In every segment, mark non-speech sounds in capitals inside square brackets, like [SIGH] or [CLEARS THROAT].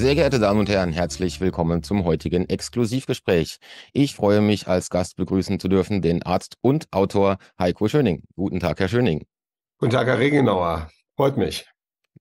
Sehr geehrte Damen und Herren, herzlich willkommen zum heutigen Exklusivgespräch. Ich freue mich, als Gast begrüßen zu dürfen den Arzt und Autor Heiko Schöning. Guten Tag, Herr Schöning. Guten Tag, Herr Regenauer. Freut mich.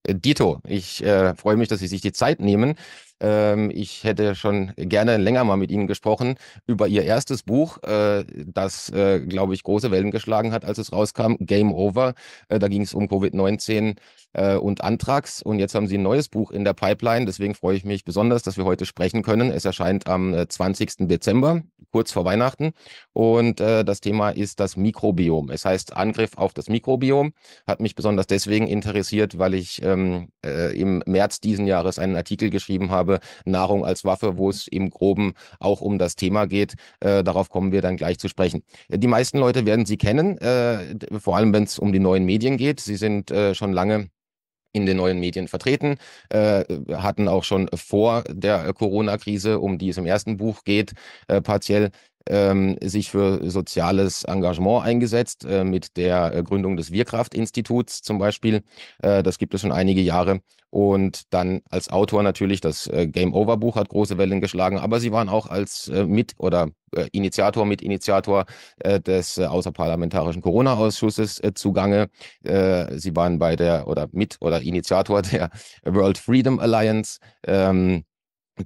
Äh, Dito, ich äh, freue mich, dass Sie sich die Zeit nehmen. Ähm, ich hätte schon gerne länger mal mit Ihnen gesprochen über Ihr erstes Buch, äh, das, äh, glaube ich, große Wellen geschlagen hat, als es rauskam, Game Over. Äh, da ging es um Covid-19 äh, und Antrax. Und jetzt haben Sie ein neues Buch in der Pipeline. Deswegen freue ich mich besonders, dass wir heute sprechen können. Es erscheint am 20. Äh, Dezember, kurz vor Weihnachten. Und äh, das Thema ist das Mikrobiom. Es heißt Angriff auf das Mikrobiom. Hat mich besonders deswegen interessiert, weil ich ähm, im März diesen Jahres einen Artikel geschrieben habe, habe, Nahrung als Waffe, wo es im Groben auch um das Thema geht. Äh, darauf kommen wir dann gleich zu sprechen. Äh, die meisten Leute werden sie kennen, äh, vor allem wenn es um die neuen Medien geht. Sie sind äh, schon lange in den neuen Medien vertreten, äh, hatten auch schon vor der Corona-Krise, um die es im ersten Buch geht, äh, partiell ähm, sich für soziales Engagement eingesetzt, äh, mit der äh, Gründung des Wirkraft-Instituts zum Beispiel. Äh, das gibt es schon einige Jahre. Und dann als Autor natürlich, das äh, Game Over Buch hat große Wellen geschlagen, aber sie waren auch als äh, Mit- oder Initiator, Mitinitiator des außerparlamentarischen Corona-Ausschusses zugange. sie waren bei der oder mit oder Initiator [LAUGHS] der World Freedom Alliance. Ähm,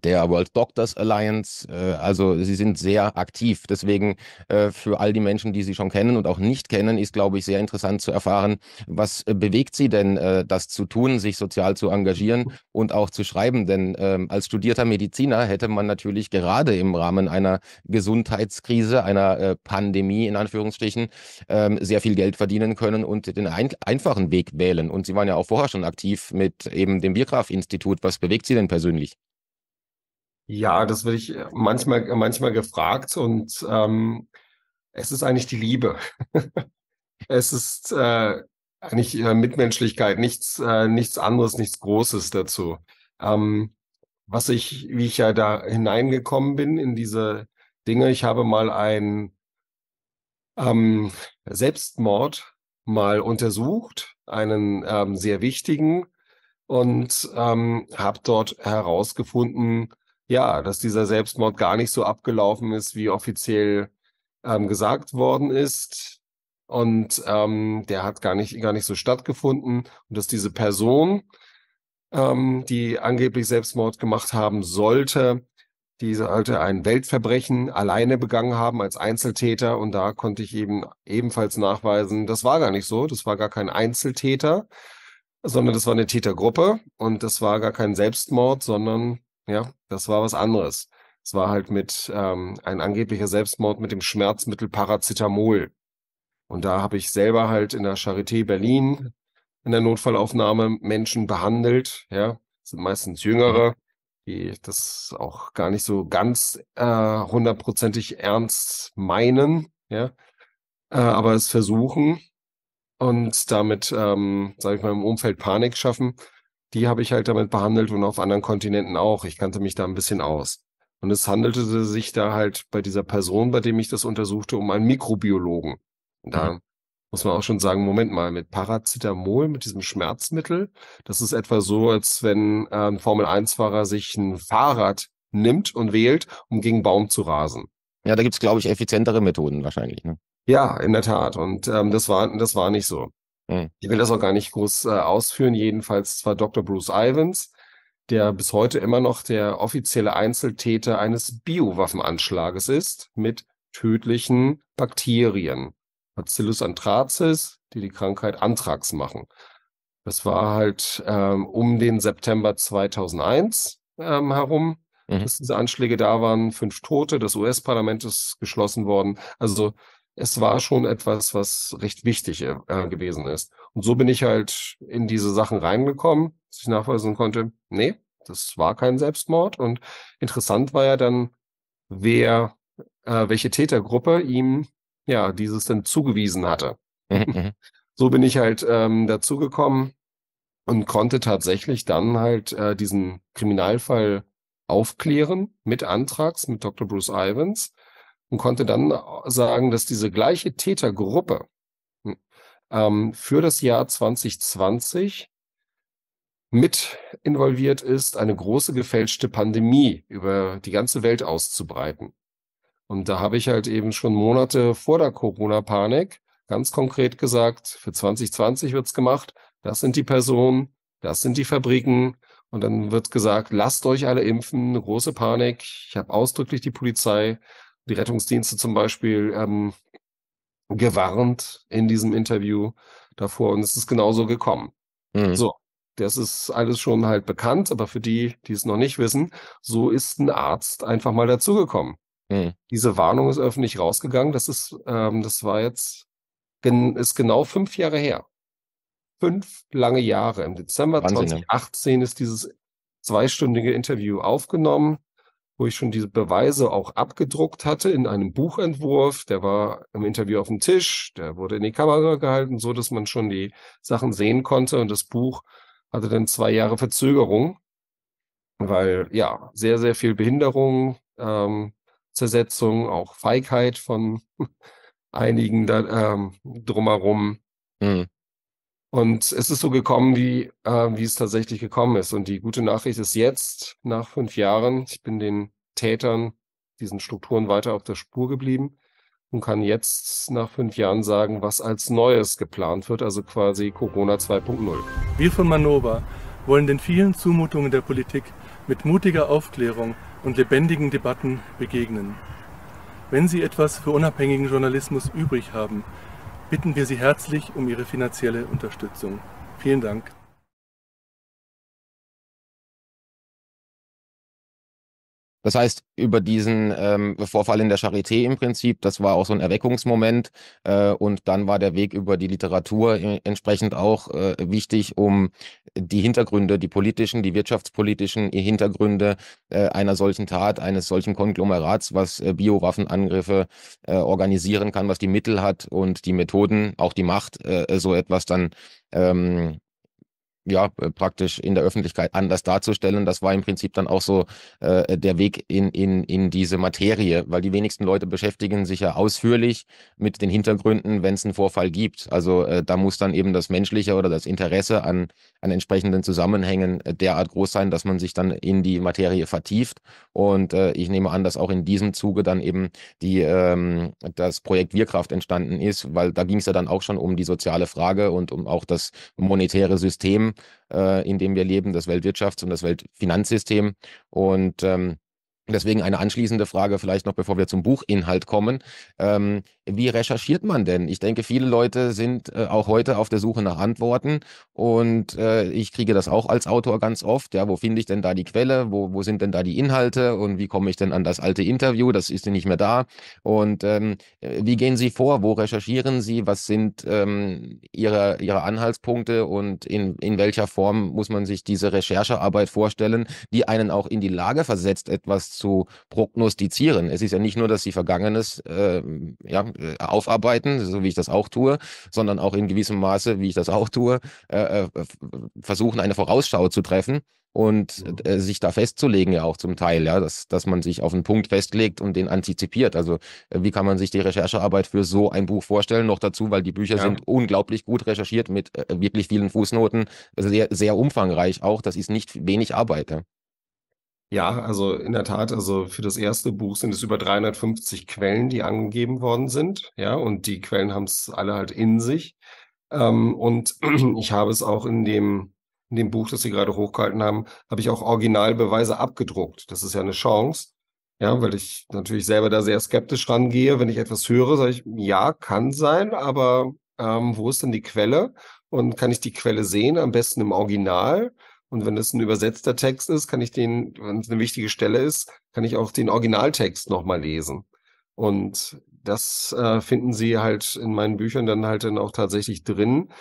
der World Doctors Alliance. Äh, also sie sind sehr aktiv. Deswegen äh, für all die Menschen, die sie schon kennen und auch nicht kennen, ist, glaube ich, sehr interessant zu erfahren, was äh, bewegt sie denn, äh, das zu tun, sich sozial zu engagieren und auch zu schreiben. Denn ähm, als studierter Mediziner hätte man natürlich gerade im Rahmen einer Gesundheitskrise, einer äh, Pandemie in Anführungsstrichen, ähm, sehr viel Geld verdienen können und den ein einfachen Weg wählen. Und sie waren ja auch vorher schon aktiv mit eben dem Biergraf-Institut. Was bewegt sie denn persönlich? Ja, das werde ich äh, manchmal, äh, manchmal gefragt und ähm, es ist eigentlich die Liebe. [LAUGHS] es ist äh, eigentlich äh, Mitmenschlichkeit, nichts, äh, nichts anderes, nichts Großes dazu. Ähm, was ich, wie ich ja da hineingekommen bin in diese Dinge, ich habe mal einen ähm, Selbstmord mal untersucht, einen ähm, sehr wichtigen, und ähm, habe dort herausgefunden, ja, dass dieser Selbstmord gar nicht so abgelaufen ist, wie offiziell ähm, gesagt worden ist. Und ähm, der hat gar nicht, gar nicht so stattgefunden. Und dass diese Person, ähm, die angeblich Selbstmord gemacht haben sollte, die sollte ein Weltverbrechen alleine begangen haben als Einzeltäter. Und da konnte ich eben ebenfalls nachweisen, das war gar nicht so. Das war gar kein Einzeltäter, sondern das war eine Tätergruppe. Und das war gar kein Selbstmord, sondern ja, das war was anderes. Es war halt mit ähm, ein angeblicher Selbstmord mit dem Schmerzmittel Paracetamol. Und da habe ich selber halt in der Charité Berlin in der Notfallaufnahme Menschen behandelt. Ja, sind meistens Jüngere, die das auch gar nicht so ganz äh, hundertprozentig äh, ernst meinen. Ja, äh, aber es versuchen und damit, ähm, sage ich mal, im Umfeld Panik schaffen die habe ich halt damit behandelt und auf anderen Kontinenten auch. Ich kannte mich da ein bisschen aus. Und es handelte sich da halt bei dieser Person, bei dem ich das untersuchte, um einen Mikrobiologen. da mhm. muss man auch schon sagen, Moment mal, mit Paracetamol, mit diesem Schmerzmittel, das ist etwa so, als wenn ein ähm, Formel-1-Fahrer sich ein Fahrrad nimmt und wählt, um gegen Baum zu rasen. Ja, da gibt's glaube ich, effizientere Methoden wahrscheinlich. Ne? Ja, in der Tat. Und ähm, das, war, das war nicht so. Hm. Ich will das auch gar nicht groß äh, ausführen. Jedenfalls zwar Dr. Bruce Ivans, der bis heute immer noch der offizielle Einzeltäter eines Biowaffenanschlages ist mit tödlichen Bakterien. Bacillus anthracis, die die Krankheit Anthrax machen. Das war halt ähm, um den September 2001 ähm, herum, mhm. dass diese Anschläge da waren. Fünf Tote, das US-Parlament ist geschlossen worden. Also es war schon etwas, was recht wichtig äh, gewesen ist. Und so bin ich halt in diese Sachen reingekommen, dass ich nachweisen konnte, nee, das war kein Selbstmord. Und interessant war ja dann, wer, äh, welche Tätergruppe ihm ja dieses denn zugewiesen hatte. Mhm, mhm. [LAUGHS] so bin ich halt ähm, dazugekommen und konnte tatsächlich dann halt äh, diesen Kriminalfall aufklären mit Antrags, mit Dr. Bruce Ivans und konnte dann sagen, dass diese gleiche Tätergruppe hm, ähm, für das Jahr 2020 mit involviert ist, eine große gefälschte Pandemie über die ganze Welt auszubreiten. Und da habe ich halt eben schon Monate vor der Corona-Panik ganz konkret gesagt, für 2020 wird es gemacht, das sind die Personen, das sind die Fabriken. Und dann wird gesagt, lasst euch alle impfen, eine große Panik. Ich habe ausdrücklich die Polizei die Rettungsdienste zum Beispiel ähm, gewarnt in diesem Interview davor und es ist genauso gekommen. Mhm. So, das ist alles schon halt bekannt, aber für die, die es noch nicht wissen, so ist ein Arzt einfach mal dazugekommen. Mhm. Diese Warnung ist öffentlich rausgegangen. Das ist, ähm, das war jetzt, gen ist genau fünf Jahre her. Fünf lange Jahre. Im Dezember Wahnsinn, 2018 ne? ist dieses zweistündige Interview aufgenommen wo ich schon diese Beweise auch abgedruckt hatte in einem Buchentwurf. Der war im Interview auf dem Tisch, der wurde in die Kamera gehalten, so dass man schon die Sachen sehen konnte. Und das Buch hatte dann zwei Jahre Verzögerung, weil ja, sehr, sehr viel Behinderung, ähm, Zersetzung, auch Feigheit von [LAUGHS] einigen da, ähm, drumherum. Mhm. Und es ist so gekommen, wie, äh, wie es tatsächlich gekommen ist. Und die gute Nachricht ist jetzt, nach fünf Jahren, ich bin den Tätern, diesen Strukturen weiter auf der Spur geblieben und kann jetzt nach fünf Jahren sagen, was als Neues geplant wird, also quasi Corona 2.0. Wir von Manova wollen den vielen Zumutungen der Politik mit mutiger Aufklärung und lebendigen Debatten begegnen. Wenn Sie etwas für unabhängigen Journalismus übrig haben, bitten wir Sie herzlich um Ihre finanzielle Unterstützung. Vielen Dank. Das heißt, über diesen ähm, Vorfall in der Charité im Prinzip, das war auch so ein Erweckungsmoment. Äh, und dann war der Weg über die Literatur e, entsprechend auch äh, wichtig, um die Hintergründe, die politischen, die wirtschaftspolitischen Hintergründe äh, einer solchen Tat, eines solchen Konglomerats, was äh, Biowaffenangriffe äh, organisieren kann, was die Mittel hat und die Methoden, auch die Macht, äh, so etwas dann ähm, ja, äh, praktisch in der Öffentlichkeit anders darzustellen. Das war im Prinzip dann auch so äh, der Weg in, in, in diese Materie, weil die wenigsten Leute beschäftigen sich ja ausführlich mit den Hintergründen, wenn es einen Vorfall gibt. Also äh, da muss dann eben das menschliche oder das Interesse an, an entsprechenden Zusammenhängen äh, derart groß sein, dass man sich dann in die Materie vertieft. Und äh, ich nehme an, dass auch in diesem Zuge dann eben die, ähm, das Projekt Wirkraft entstanden ist, weil da ging es ja dann auch schon um die soziale Frage und um auch das monetäre System System, äh, in dem wir leben, das Weltwirtschafts- und das Weltfinanzsystem. Und ähm, Deswegen eine anschließende Frage vielleicht noch, bevor wir zum Buchinhalt kommen. Ähm, wie recherchiert man denn? Ich denke, viele Leute sind äh, auch heute auf der Suche nach Antworten und äh, ich kriege das auch als Autor ganz oft. Ja, wo finde ich denn da die Quelle? Wo, wo sind denn da die Inhalte? Und wie komme ich denn an das alte Interview? Das ist ja nicht mehr da. Und ähm, wie gehen Sie vor? Wo recherchieren Sie? Was sind ähm, Ihre, Ihre Anhaltspunkte und in, in welcher Form muss man sich diese Recherchearbeit vorstellen, die einen auch in die Lage versetzt, etwas zu prognostizieren. Es ist ja nicht nur, dass sie Vergangenes ähm, äh, ja, aufarbeiten, so wie ich das auch tue, sondern auch in gewissem Maße, wie ich das auch tue, äh, äh versuchen, eine Vorausschau zu treffen und mhm. äh, sich da festzulegen ja auch zum Teil, ja, dass, dass man sich auf einen Punkt festlegt und den antizipiert. Also äh, wie kann man sich die Recherchearbeit für so ein Buch vorstellen? Noch dazu, weil die Bücher ja. sind unglaublich gut recherchiert mit äh, wirklich vielen Fußnoten, sehr, sehr umfangreich auch. Das ist nicht wenig Arbeit. Ja. Ja, also in der Tat, also für das erste Buch sind es über 350 Quellen, die angegeben worden sind. Ja, und die Quellen haben es alle halt in sich. Ähm, und [CLEARS THROAT] ich habe es auch in dem, in dem Buch, das Sie gerade hochgehalten haben, habe ich auch Originalbeweise abgedruckt. Das ist ja eine Chance. Ja, weil ich natürlich selber da sehr skeptisch rangehe. Wenn ich etwas höre, sage ich, ja, kann sein, aber ähm, wo ist denn die Quelle? Und kann ich die Quelle sehen? Am besten im Original. Und wenn es ein übersetzter Text ist, kann ich den, wenn es eine wichtige Stelle ist, kann ich auch den Originaltext nochmal lesen. Und das äh, finden Sie halt in meinen Büchern dann halt dann auch tatsächlich drin.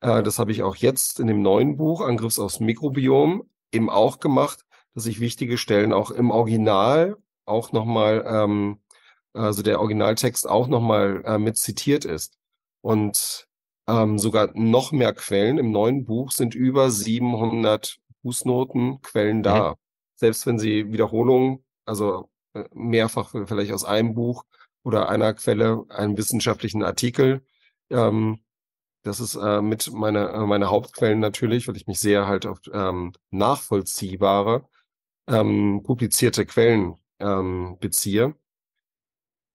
Äh, das habe ich auch jetzt in dem neuen Buch, Angriffs aufs Mikrobiom, eben auch gemacht, dass ich wichtige Stellen auch im Original auch nochmal, ähm, also der Originaltext auch nochmal äh, mit zitiert ist. Und ähm, sogar noch mehr Quellen. Im neuen Buch sind über 700 Fußnoten, Quellen da. Mhm. Selbst wenn sie Wiederholungen, also äh, mehrfach vielleicht aus einem Buch oder einer Quelle, einen wissenschaftlichen Artikel, ähm, das ist äh, mit meiner äh, meine Hauptquellen natürlich, weil ich mich sehr halt auf ähm, nachvollziehbare ähm, publizierte Quellen ähm, beziehe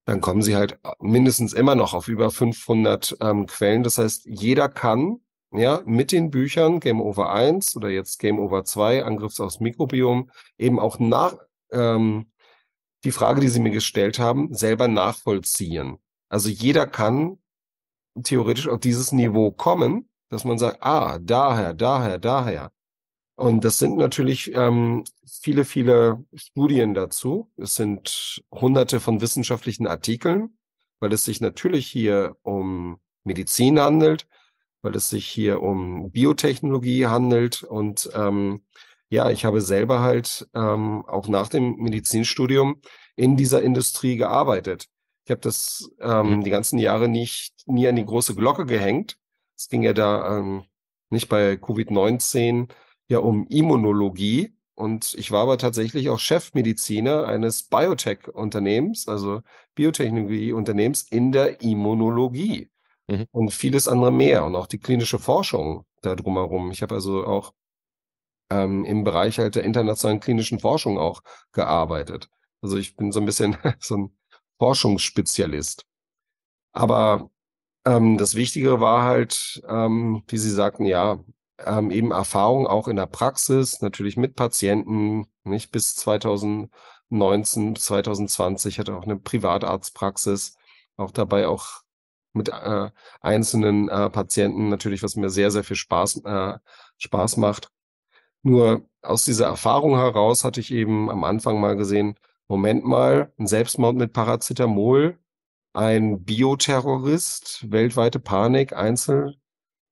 dann kommen sie halt mindestens immer noch auf über 500 ähm, Quellen. Das heißt, jeder kann ja mit den Büchern Game Over 1 oder jetzt Game Over 2, Angriffs aufs Mikrobiom, eben auch nach ähm, die Frage, die sie mir gestellt haben, selber nachvollziehen. Also jeder kann theoretisch auf dieses Niveau kommen, dass man sagt, ah, daher, daher, daher. Und das sind natürlich ähm, viele, viele Studien dazu. Es sind hunderte von wissenschaftlichen Artikeln, weil es sich natürlich hier um Medizin handelt, weil es sich hier um Biotechnologie handelt. Und ähm, ja, ich habe selber halt ähm, auch nach dem Medizinstudium in dieser Industrie gearbeitet. Ich habe das ähm, mhm. die ganzen Jahre nicht nie an die große Glocke gehängt. Es ging ja da ähm, nicht bei Covid-19 ja um Immunologie. Und ich war aber tatsächlich auch Chefmediziner eines Biotech-Unternehmens, also Biotechnologie-Unternehmens in der Immunologie mhm. und vieles andere mehr und auch die klinische Forschung da drumherum. Ich habe also auch ähm, im Bereich halt der internationalen klinischen Forschung auch gearbeitet. Also ich bin so ein bisschen [LAUGHS] so ein Forschungsspezialist. Aber ähm, das Wichtigere war halt, ähm, wie Sie sagten, ja, ähm, eben Erfahrung auch in der Praxis, natürlich mit Patienten, nicht bis 2019, 2020 hatte auch eine Privatarztpraxis, auch dabei auch mit äh, einzelnen äh, Patienten natürlich, was mir sehr, sehr viel Spaß, äh, Spaß macht. Nur aus dieser Erfahrung heraus hatte ich eben am Anfang mal gesehen, Moment mal, ein Selbstmord mit Paracetamol, ein Bioterrorist, weltweite Panik, Einzel,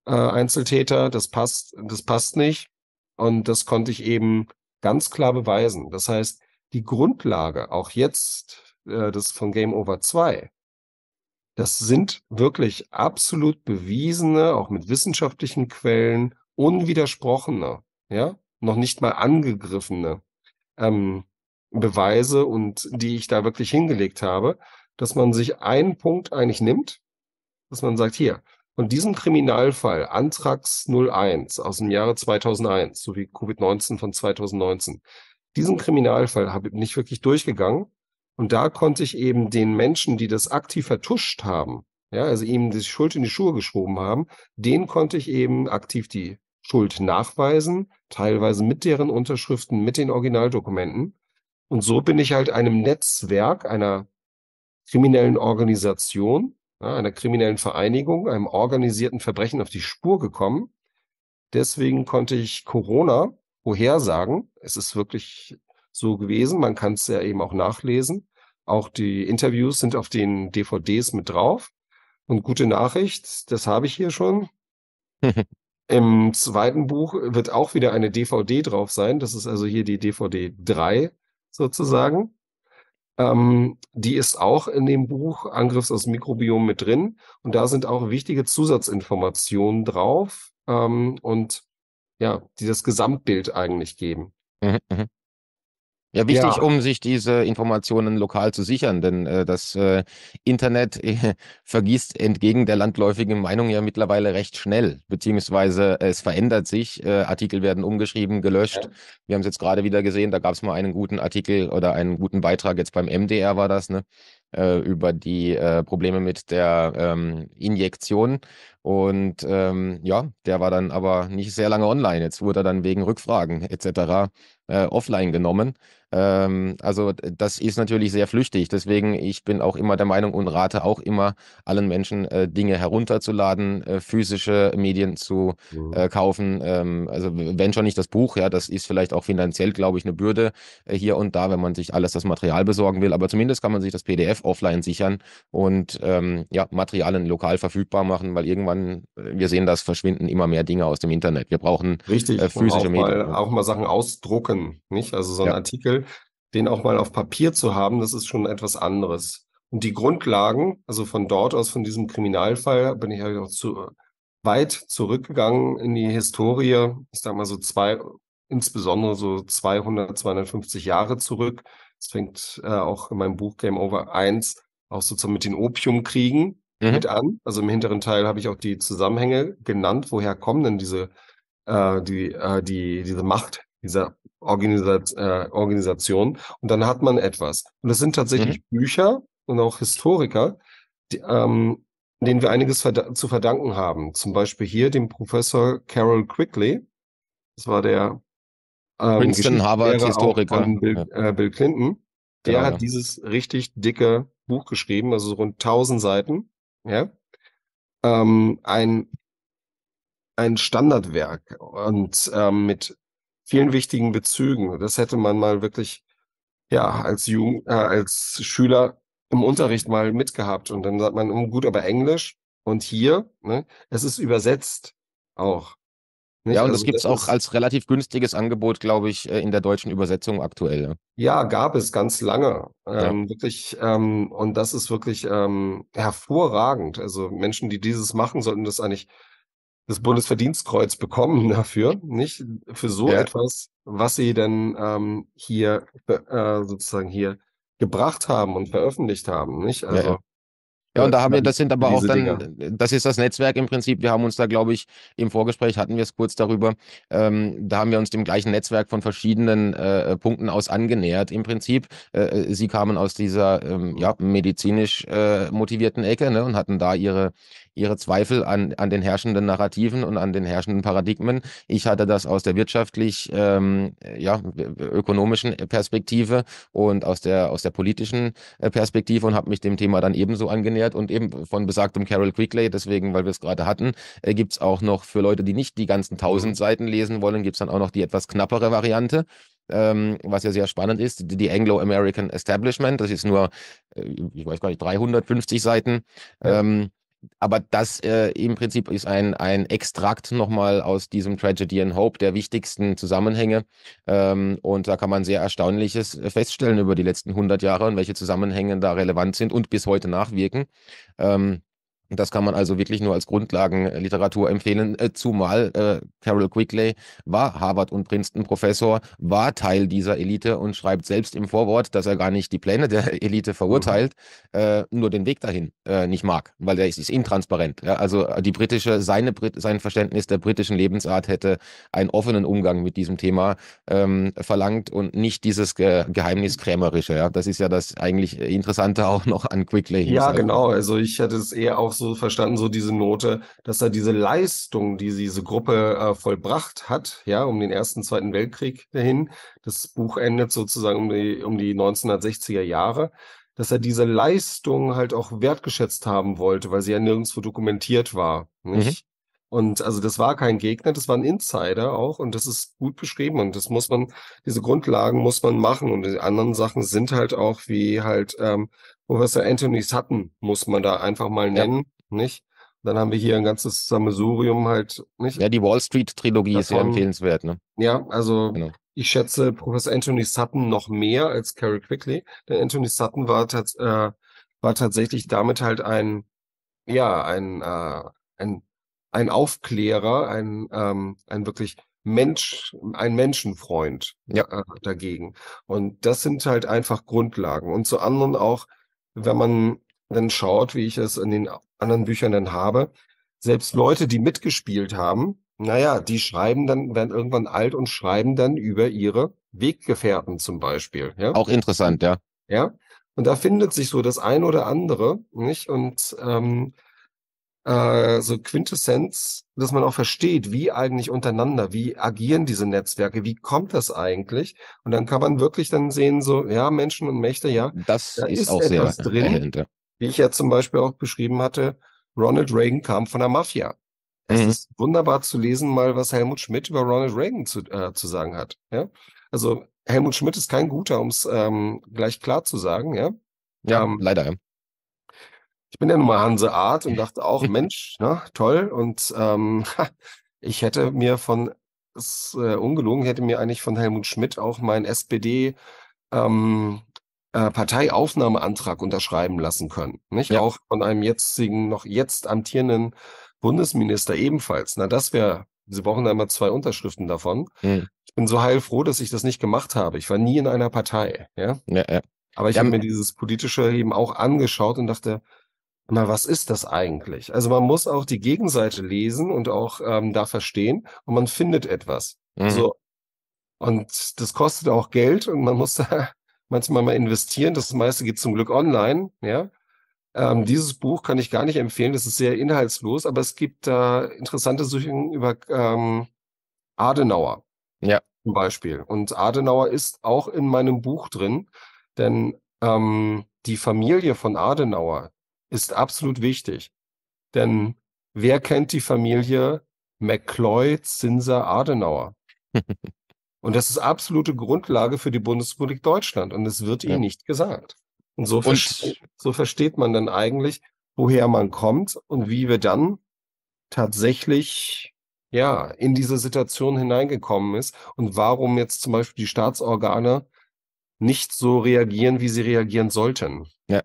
äh, Einzeltäter, das passt, das passt nicht. Und das konnte ich eben ganz klar beweisen. Das heißt, die Grundlage, auch jetzt äh, das von Game Over 2, das sind wirklich absolut bewiesene, auch mit wissenschaftlichen Quellen, unwidersprochene, ja, noch nicht mal angegriffene ähm, Beweise und die ich da wirklich hingelegt habe, dass man sich einen Punkt eigentlich nimmt, dass man sagt, hier, und diesen Kriminalfall Anthrax 01 aus dem Jahre 2001 sowie Covid-19 von 2019, diesen Kriminalfall habe ich nicht wirklich durchgegangen. Und da konnte ich eben den Menschen, die das aktiv vertuscht haben, ja, also ihm die Schuld in die Schuhe geschoben haben, denen konnte ich eben aktiv die Schuld nachweisen, teilweise mit deren Unterschriften, mit den Originaldokumenten. Und so bin ich halt einem Netzwerk, einer kriminellen Organisation ja, einer kriminellen Vereinigung, einem organisierten Verbrechen auf die Spur gekommen. Deswegen konnte ich Corona vorhersagen. Es ist wirklich so gewesen. Man kann es ja eben auch nachlesen. Auch die Interviews sind auf den DVDs mit drauf. Und gute Nachricht, das habe ich hier schon. [LAUGHS] Im zweiten Buch wird auch wieder eine DVD drauf sein. Das ist also hier die DVD 3 sozusagen. Ähm, die ist auch in dem Buch Angriffs aus Mikrobiom mit drin. Und da sind auch wichtige Zusatzinformationen drauf ähm, und ja, die das Gesamtbild eigentlich geben. Mhm, mh. Ja, wichtig, ja. um sich diese Informationen lokal zu sichern, denn äh, das äh, Internet äh, vergießt entgegen der landläufigen Meinung ja mittlerweile recht schnell, beziehungsweise es verändert sich, äh, Artikel werden umgeschrieben, gelöscht. Ja. Wir haben es jetzt gerade wieder gesehen, da gab es mal einen guten Artikel oder einen guten Beitrag, jetzt beim MDR war das, ne? Äh, über die äh, Probleme mit der ähm, Injektion. Und ähm, ja, der war dann aber nicht sehr lange online. Jetzt wurde er dann wegen Rückfragen etc. Äh, offline genommen. Ähm, also das ist natürlich sehr flüchtig. Deswegen, ich bin auch immer der Meinung und rate auch immer allen Menschen, äh, Dinge herunterzuladen, äh, physische Medien zu mhm. äh, kaufen. Ähm, also wenn schon nicht das Buch, ja, das ist vielleicht auch finanziell, glaube ich, eine Bürde äh, hier und da, wenn man sich alles das Material besorgen will. Aber zumindest kann man sich das PDF offline sichern und ähm, ja, Materialien lokal verfügbar machen, weil irgendwann, äh, wir sehen das, verschwinden immer mehr Dinge aus dem Internet. Wir brauchen Richtig, äh, physische auch Medien. Mal, auch mal Sachen ausdrucken, nicht? Also so ein ja. Artikel den auch mal auf Papier zu haben, das ist schon etwas anderes. Und die Grundlagen, also von dort aus, von diesem Kriminalfall, bin ich ja halt auch zu weit zurückgegangen in die Historie, ich sag mal so zwei, insbesondere so 200, 250 Jahre zurück. Es fängt äh, auch in meinem Buch Game Over 1 auch sozusagen mit den Opiumkriegen mhm. mit an. Also im hinteren Teil habe ich auch die Zusammenhänge genannt, woher kommen denn diese, äh, die, äh, die, diese Macht dieser Organisat äh, Organisation. Und dann hat man etwas. Und das sind tatsächlich mhm. Bücher und auch Historiker, die, ähm, denen wir einiges verda zu verdanken haben. Zum Beispiel hier dem Professor Carol Quigley. Das war der ähm, Princeton Harvard Historiker Bill, äh, Bill, Clinton. Der genau, hat ja. dieses richtig dicke Buch geschrieben, also so rund 1000 Seiten. Ja, ähm, ein ein Standardwerk und ähm, mit vielen wichtigen Bezügen. Das hätte man mal wirklich ja als Jugend, äh, als Schüler im Unterricht mal mitgehabt. Und dann sagt man, oh, gut, aber Englisch und hier, ne, es ist übersetzt auch. Nicht? Ja, und also, das gibt es auch als relativ günstiges Angebot, glaube ich, äh, in der deutschen Übersetzung aktuell. Ja, gab es ganz lange. Ja. Ähm, wirklich, ähm, und das ist wirklich ähm, hervorragend. Also Menschen, die dieses machen, sollten das eigentlich das Bundesverdienstkreuz bekommen [LAUGHS] dafür, nicht? Für so ja. etwas, was sie denn ähm, hier äh, sozusagen hier gebracht haben und veröffentlicht haben, nicht? Also, ja, ja. und da äh, haben wir, das sind aber auch dann, Dinger. das ist das Netzwerk im Prinzip. Wir haben uns da, glaube ich, im Vorgespräch hatten wir es kurz darüber. Ähm, da haben wir uns dem gleichen Netzwerk von verschiedenen äh, äh Punkten aus angenähert. Im Prinzip, äh, äh sie kamen aus dieser ähm, mhm. ja, medizinisch äh, motivierten Ecke ne, und hatten da ihre, ihre Zweifel an, an den herrschenden Narrativen und an den herrschenden Paradigmen. Ich hatte das aus der wirtschaftlich, ähm, ja, ökonomischen äh, Perspektive und aus der, aus der politischen äh, Perspektive und habe mich dem Thema dann ebenso angenähert und eben von besagtem Carol Quigley, deswegen, weil wir es gerade hatten, äh, gibt es auch noch für Leute, die nicht die ganzen tausend mhm. Seiten lesen wollen, gibt es dann auch noch die etwas knappere Variante. Ähm, was ja sehr spannend ist, die, die Anglo-American Establishment, das ist nur, äh, ich weiß gar nicht, 350 Seiten. Ja. Ähm, aber das äh, im Prinzip ist ein, ein Extrakt nochmal aus diesem Tragedy and Hope der wichtigsten Zusammenhänge. Ähm, und da kann man sehr Erstaunliches äh, feststellen über die letzten 100 Jahre und welche Zusammenhänge da relevant sind und bis heute nachwirken. Ähm, das kann man also wirklich nur als Grundlagenliteratur empfehlen, äh, zumal äh, Carol Quigley war Harvard und Princeton Professor, war Teil dieser Elite und schreibt selbst im Vorwort, dass er gar nicht die Pläne der [LAUGHS] Elite verurteilt, mhm. äh, nur den Weg dahin äh, nicht mag, weil er ist, ist intransparent. Ja? Also äh, die britische, seine, sein Verständnis der britischen Lebensart hätte einen offenen Umgang mit diesem Thema ähm, verlangt und nicht dieses Ge Geheimniskrämerische. Ja? Das ist ja das eigentlich Interessante [LAUGHS] auch noch an Quigley. Ja, genau. Also ich hätte es eher auch auch so verstanden, so diese Note, dass er diese Leistung, die diese Gruppe äh, vollbracht hat, ja, um den ersten, zweiten Weltkrieg dahin, das Buch endet sozusagen um die, um die 1960er Jahre, dass er diese Leistung halt auch wertgeschätzt haben wollte, weil sie ja nirgendwo dokumentiert war. Mhm. Nicht? Und also das war kein Gegner, das war ein Insider auch und das ist gut beschrieben und das muss man, diese Grundlagen muss man machen und die anderen Sachen sind halt auch wie halt ähm, Professor Anthony Sutton, muss man da einfach mal nennen, ja. nicht? Dann haben wir hier ein ganzes Sammelsurium halt, nicht? Ja, die Wall Street Trilogie Davon, ist sehr empfehlenswert, ne? Ja, also genau. ich schätze Professor Anthony Sutton noch mehr als Carrie Quickly, denn Anthony Sutton war, tats äh, war tatsächlich damit halt ein, ja, ein, äh, ein ein Aufklärer, ein, ähm, ein wirklich Mensch, ein Menschenfreund ja. äh, dagegen. Und das sind halt einfach Grundlagen. Und zu anderen auch, wenn man dann schaut, wie ich es in den anderen Büchern dann habe, selbst Leute, die mitgespielt haben, naja, die schreiben dann, werden irgendwann alt und schreiben dann über ihre Weggefährten zum Beispiel. Ja? Auch interessant, ja. Ja. Und da findet sich so das ein oder andere, nicht? Und ähm, äh, so Quintessenz, dass man auch versteht, wie eigentlich untereinander, wie agieren diese Netzwerke, wie kommt das eigentlich? Und dann kann man wirklich dann sehen, so, ja, Menschen und Mächte, ja, das da ist, ist auch etwas sehr drin, dahinter. wie ich ja zum Beispiel auch beschrieben hatte, Ronald Reagan kam von der Mafia. Es mhm. ist wunderbar zu lesen, mal was Helmut Schmidt über Ronald Reagan zu, äh, zu sagen hat. Ja? Also Helmut Schmidt ist kein guter, um es ähm, gleich klar zu sagen, ja. Ja, ähm, leider ich bin ja nun mal Hanse Art und dachte auch, [LAUGHS] Mensch, ne, toll. Und ähm, [LAUGHS] ich hätte mir von, ist äh, ungelogen, hätte mir eigentlich von Helmut Schmidt auch meinen SPD ähm, äh, Parteiaufnahmeantrag unterschreiben lassen können. Nicht ja. auch von einem jetzigen, noch jetzt amtierenden Bundesminister ebenfalls. Na, das wäre, sie brauchen da immer zwei Unterschriften davon. Hm. Ich bin so heilfroh, dass ich das nicht gemacht habe. Ich war nie in einer Partei. Ja. ja, ja. Aber ich ja, habe mir dieses politische eben auch angeschaut und dachte, na, was ist das eigentlich? Also man muss auch die Gegenseite lesen und auch ähm, da verstehen und man findet etwas. Mhm. So. Und das kostet auch Geld und man muss [LAUGHS] da manchmal mal investieren. Das meiste geht zum Glück online, ja. Ähm, dieses Buch kann ich gar nicht empfehlen, das ist sehr inhaltslos, aber es gibt da äh, interessante Suchen über ähm, Adenauer. Ja. Zum Beispiel. Und Adenauer ist auch in meinem Buch drin, denn ähm, die Familie von Adenauer, ist absolut wichtig. Denn wer kennt die Familie McCloy, Zinser, Adenauer? [LAUGHS] Und das ist absolute Grundlage für die Bundesrepublik Deutschland. Und es wird ja. ihr nicht gesagt. Und so, und so versteht man dann eigentlich, woher man kommt und wie wir dann tatsächlich ja in diese Situation hineingekommen ist und warum jetzt zum Beispiel die Staatsorgane nicht so reagieren, wie sie reagieren sollten. Ja.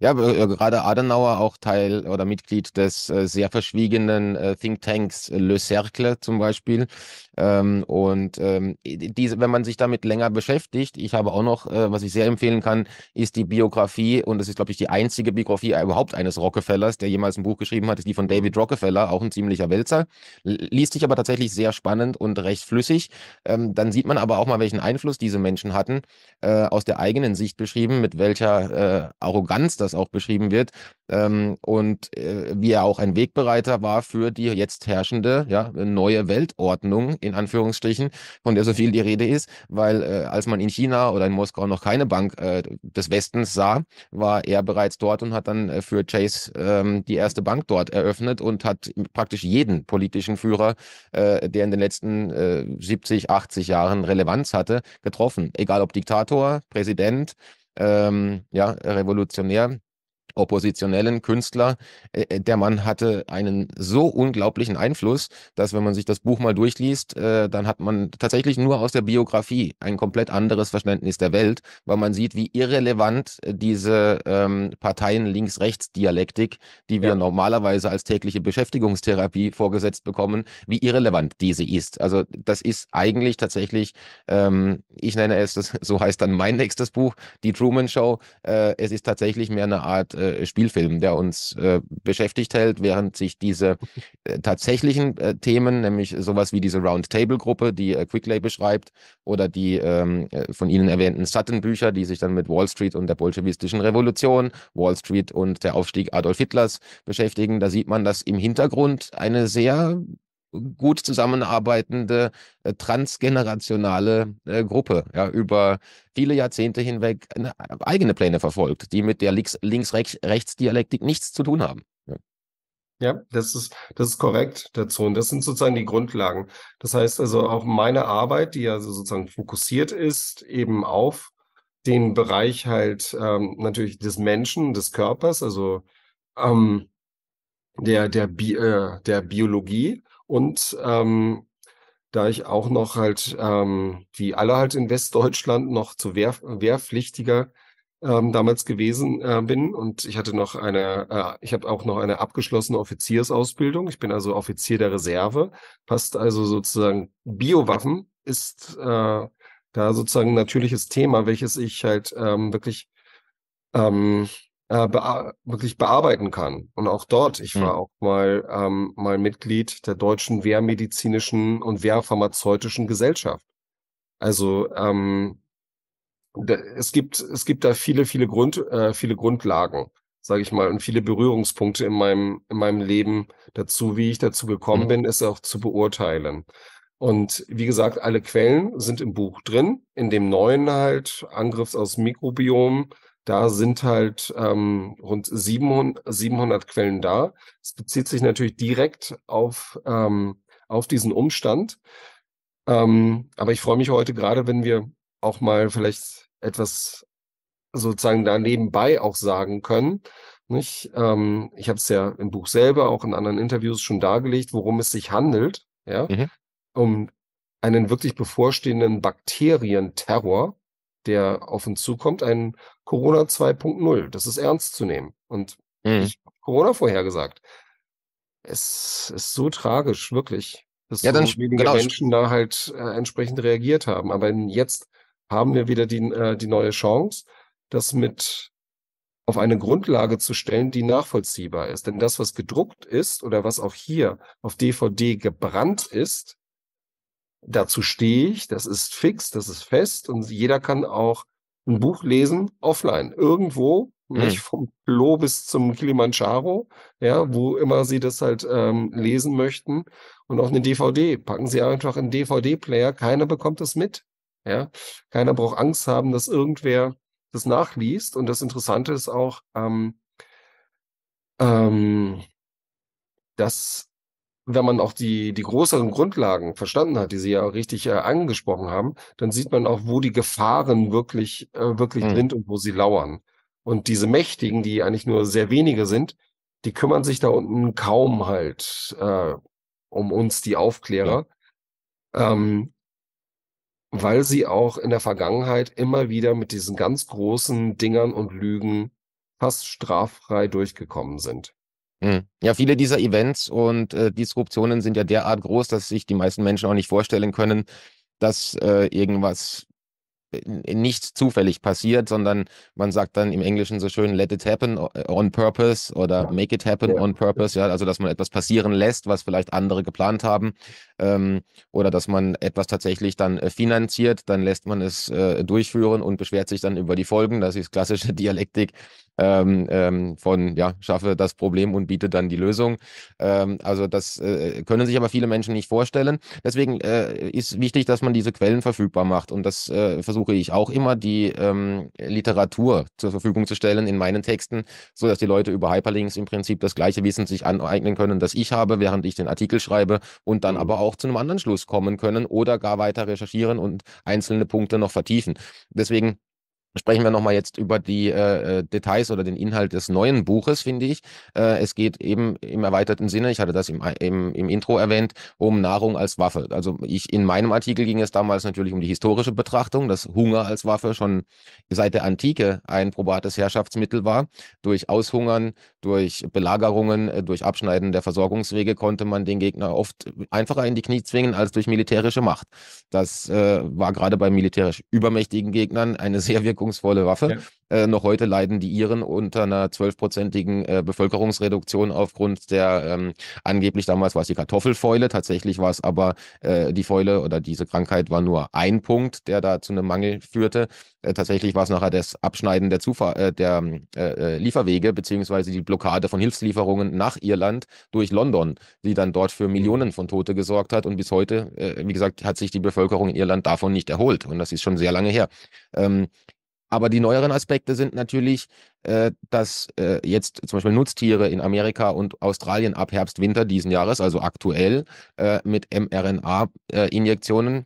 Ja, äh, gerade Adenauer auch Teil oder Mitglied des äh, sehr verschwiegenen äh, Thinktanks Le Cercle zum Beispiel, ähm, und ähm, diese, wenn man sich damit länger beschäftigt, ich habe auch noch, äh, was ich sehr empfehlen kann, ist die Biografie, und das ist, glaube ich, die einzige Biografie überhaupt eines Rockefellers, der jemals ein Buch geschrieben hat, ist die von mhm. David Rockefeller, auch ein ziemlicher Wälzer. Liest sich aber tatsächlich sehr spannend und recht flüssig. Ähm, dann sieht man aber auch mal, welchen Einfluss diese Menschen hatten, äh, aus der eigenen Sicht beschrieben, mit welcher äh, Arroganz das auch beschrieben wird. Ähm, und äh, wie er auch ein Wegbereiter war für die jetzt herrschende ja, neue Weltordnung in Anführungsstrichen, von der so viel die Rede ist, weil äh, als man in China oder in Moskau noch keine Bank äh, des Westens sah, war er bereits dort und hat dann äh, für Chase ähm, die erste Bank dort eröffnet und hat praktisch jeden politischen Führer, äh, der in den letzten äh, 70, 80 Jahren Relevanz hatte, getroffen. Egal ob Diktator, Präsident, ähm, ja, Revolutionär, oppositionellen Künstler. Äh, äh, der Mann hatte einen so unglaublichen Einfluss, dass wenn man sich das Buch mal durchliest, äh, dann hat man tatsächlich nur aus der Biografie ein komplett anderes Verständnis der Welt, weil man sieht, wie irrelevant diese ähm, Parteien-Links-Rechts-Dialektik, die wir ja. normalerweise als tägliche Beschäftigungstherapie vorgesetzt bekommen, wie irrelevant diese ist. Also das ist eigentlich tatsächlich, ähm, ich nenne es, so heißt dann mein nächstes Buch, die Truman Show. es ist tatsächlich mehr eine Art äh, Spielfilm, der uns äh, beschäftigt hält, während sich diese äh, tatsächlichen äh, Themen, nämlich sowas wie diese Roundtable-Gruppe, die äh, Quickley beschreibt, oder die ähm, von Ihnen erwähnten Sutton-Bücher, die sich dann mit Wall Street und der bolschewistischen Revolution, Wall Street und der Aufstieg Adolf Hitlers beschäftigen, da sieht man, dass im Hintergrund eine sehr gut zusammenarbeitende äh, transgenerationale äh, Gruppe ja, über viele Jahrzehnte hinweg eine, äh, eigene Pläne verfolgt, die mit der Links-Rechts-Dialektik nichts zu tun haben. Ja. ja, das ist, das ist korrekt dazu. Und das sind sozusagen die Grundlagen. Das heißt also auch meine Arbeit, die ja also sozusagen fokussiert ist, eben auf den Bereich halt ähm, natürlich des Menschen, des Körpers, also ähm, der, der, Bi äh, der Biologie und ähm, da ich auch noch halt, ähm, wie alle halt in Westdeutschland, noch zu Wehr, Wehrpflichtiger ähm, damals gewesen äh, bin. Und ich hatte noch eine, äh, ich habe auch noch eine abgeschlossene Offiziersausbildung. Ich bin also Offizier der Reserve. Passt also sozusagen Biowaffen ist äh, da sozusagen ein natürliches Thema, welches ich halt ähm, wirklich ähm, äh, wirklich bearbeiten kann. Und auch dort, ich war mhm. auch mal, ähm, mal Mitglied der Deutschen Wehrmedizinischen und Wehrpharmazeutischen Gesellschaft. Also ähm, da, es gibt es gibt da viele viele Grund äh, viele Grundlagen, sage ich mal, und viele Berührungspunkte in meinem in meinem Leben dazu, wie ich dazu gekommen mhm. bin, ist auch zu beurteilen. Und wie gesagt, alle Quellen sind im Buch drin, in dem neuen halt Angriffs aus Mikrobiom, da sind halt ähm, rund 700, 700 Quellen da. Es bezieht sich natürlich direkt auf, ähm, auf diesen Umstand. Ähm, aber ich freue mich heute gerade, wenn wir auch mal vielleicht etwas sozusagen da nebenbei auch sagen können. Nicht? Ähm, ich habe es ja im Buch selber, auch in anderen Interviews schon dargelegt, worum es sich handelt. Ja? Mhm. Um einen wirklich bevorstehenden Bakterienterror, der auf uns zukommt, ein Corona 2.0. Das ist ernst zu nehmen. Und mhm. ich habe Corona vorhergesagt. Es ist so tragisch, wirklich, dass ja, dann, so wenige genau. Menschen da halt äh, entsprechend reagiert haben. Aber jetzt haben wir wieder die, äh, die neue Chance, das mit auf eine Grundlage zu stellen, die nachvollziehbar ist. Denn das, was gedruckt ist oder was auch hier auf DVD gebrannt ist, Dazu stehe ich, das ist fix, das ist fest und jeder kann auch ein Buch lesen offline, irgendwo, hm. nicht vom Klo bis zum Kilimanjaro, ja, wo immer Sie das halt ähm, lesen möchten. Und auch eine DVD. Packen Sie einfach einen DVD-Player, keiner bekommt das mit. Ja, keiner braucht Angst haben, dass irgendwer das nachliest. Und das Interessante ist auch, ähm, ähm, dass wenn man auch die, die größeren Grundlagen verstanden hat, die Sie ja richtig äh, angesprochen haben, dann sieht man auch, wo die Gefahren wirklich, äh, wirklich mhm. sind und wo sie lauern. Und diese Mächtigen, die eigentlich nur sehr wenige sind, die kümmern sich da unten kaum halt äh, um uns, die Aufklärer, ja. ähm, weil sie auch in der Vergangenheit immer wieder mit diesen ganz großen Dingern und Lügen fast straffrei durchgekommen sind. Hm. Ja, viele dieser Events und äh, Disruptionen sind ja derart groß, dass sich die meisten Menschen auch nicht vorstellen können, dass äh, irgendwas äh, nicht zufällig passiert, sondern man sagt dann im Englischen so schön, let it happen äh, on purpose oder make it happen on purpose, ja, also dass man etwas passieren lässt, was vielleicht andere geplant haben, ähm, oder dass man etwas tatsächlich dann äh, finanziert, dann lässt man es äh, durchführen und beschwert sich dann über die Folgen. Das ist klassische [LAUGHS] Dialektik ähm, ähm, von ja, schaffe das Problem und biete dann die Lösung. Ähm, also das äh, können sich aber viele Menschen nicht vorstellen. Deswegen äh, ist wichtig, dass man diese Quellen verfügbar macht und das versucht versuche ich auch immer die ähm, Literatur zur Verfügung zu stellen in meinen Texten, so dass die Leute über Hyperlinks im Prinzip das gleiche Wissen sich aneignen können, das ich habe, während ich den Artikel schreibe und dann mhm. aber auch zu einem anderen Schluss kommen können oder gar weiter recherchieren und einzelne Punkte noch vertiefen. Deswegen sprechen wir nochmal jetzt über die äh, äh, Details oder den Inhalt des neuen Buches, finde ich. Äh, es geht eben im erweiterten Sinne, ich hatte das im, im, im Intro erwähnt, um Nahrung als Waffe. Also ich in meinem Artikel ging es damals natürlich um die historische Betrachtung, dass Hunger als Waffe schon seit der Antike ein probates Herrschaftsmittel war. Durch Aushungern, durch Belagerungen, äh, durch Abschneiden der Versorgungswege konnte man den Gegner oft einfacher in die Knie zwingen als durch militärische Macht. Das äh, war gerade bei militärisch übermächtigen Gegnern eine [LAUGHS] sehr wirkungsvolle wirkungsvolle Waffe. Ja. Äh, noch heute leiden die Iren unter einer zwölfprozentigen äh, Bevölkerungsreduktion aufgrund der ähm, angeblich damals war es die Kartoffelfäule. Tatsächlich war es aber äh, die Fäule oder diese Krankheit war nur ein Punkt, der da zu einem Mangel führte. Äh, tatsächlich war es nachher das Abschneiden der, Zufa äh, der äh, Lieferwege bzw. die Blockade von Hilfslieferungen nach Irland durch London, die dann dort für Millionen von Tote gesorgt hat. Und bis heute, wie gesagt, hat sich die Bevölkerung in Irland davon nicht erholt. Und das ist schon sehr lange her. Ähm, aber die neueren Aspekte sind natürlich, äh, dass äh, jetzt zum Beispiel Nutztiere in Amerika und Australien ab Herbst, Winter diesen Jahres, also aktuell, äh, mit mRNA-Injektionen äh,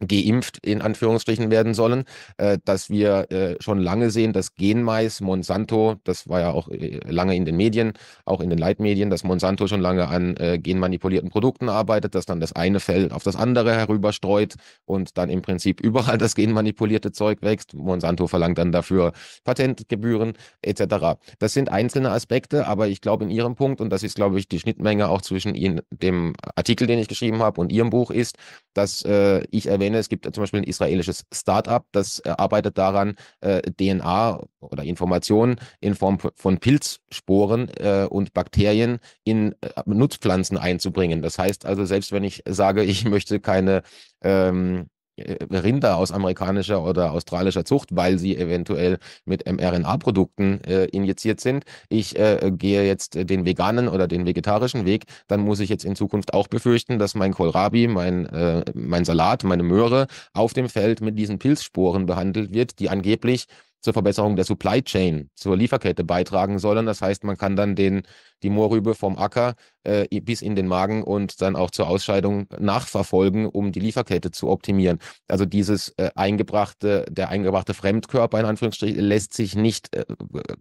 geimpft in Anführungsstrichen werden sollen, äh, dass wir äh, schon lange sehen, dass Genmais, Monsanto, das war ja auch äh, lange in den Medien, auch in den Leitmedien, dass Monsanto schon lange an äh, genmanipulierten Produkten arbeitet, dass dann das eine Feld auf das andere herüberstreut und dann im Prinzip überall das genmanipulierte Zeug wächst. Monsanto verlangt dann dafür Patentgebühren etc. Das sind einzelne Aspekte, aber ich glaube in Ihrem Punkt, und das ist, glaube ich, die Schnittmenge auch zwischen Ihnen, dem Artikel, den ich geschrieben habe, und Ihrem Buch ist, dass äh, ich erwähne, es gibt zum Beispiel ein israelisches Startup, das arbeitet daran, äh, DNA oder Informationen in Form von Pilzsporen äh, und Bakterien in äh, Nutzpflanzen einzubringen. Das heißt also, selbst wenn ich sage, ich möchte keine ähm, äh, Rinder aus amerikanischer oder australischer Zucht, weil sie eventuell mit mRNA-Produkten äh, injiziert sind. Ich äh, gehe jetzt den veganen oder den vegetarischen Weg, dann muss ich jetzt in Zukunft auch befürchten, dass mein Kohlrabi, mein, äh, mein Salat, meine Möhre auf dem Feld mit diesen Pilzsporen behandelt wird, die angeblich zur Verbesserung der Supply Chain, zur Lieferkette beitragen sollen. Das heißt, man kann dann den die Moorrübe vom Acker äh, bis in den Magen und dann auch zur Ausscheidung nachverfolgen, um die Lieferkette zu optimieren. Also dieses äh, eingebrachte, der eingebrachte Fremdkörper in Anführungsstrichen lässt sich nicht äh,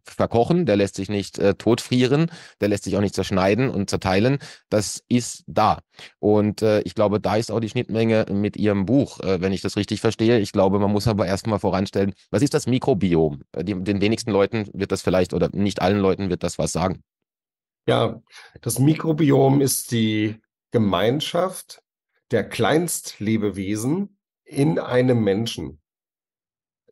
verkochen, der lässt sich nicht äh, totfrieren, der lässt sich auch nicht zerschneiden und zerteilen. Das ist da. Und äh, ich glaube, da ist auch die Schnittmenge mit Ihrem Buch, äh, wenn ich das richtig verstehe. Ich glaube, man muss aber erstmal voranstellen, was ist das Mikrobiom? Die, den wenigsten Leuten wird das vielleicht oder nicht allen Leuten wird das was sagen. Ja, das Mikrobiom ist die Gemeinschaft der Kleinstlebewesen in einem Menschen.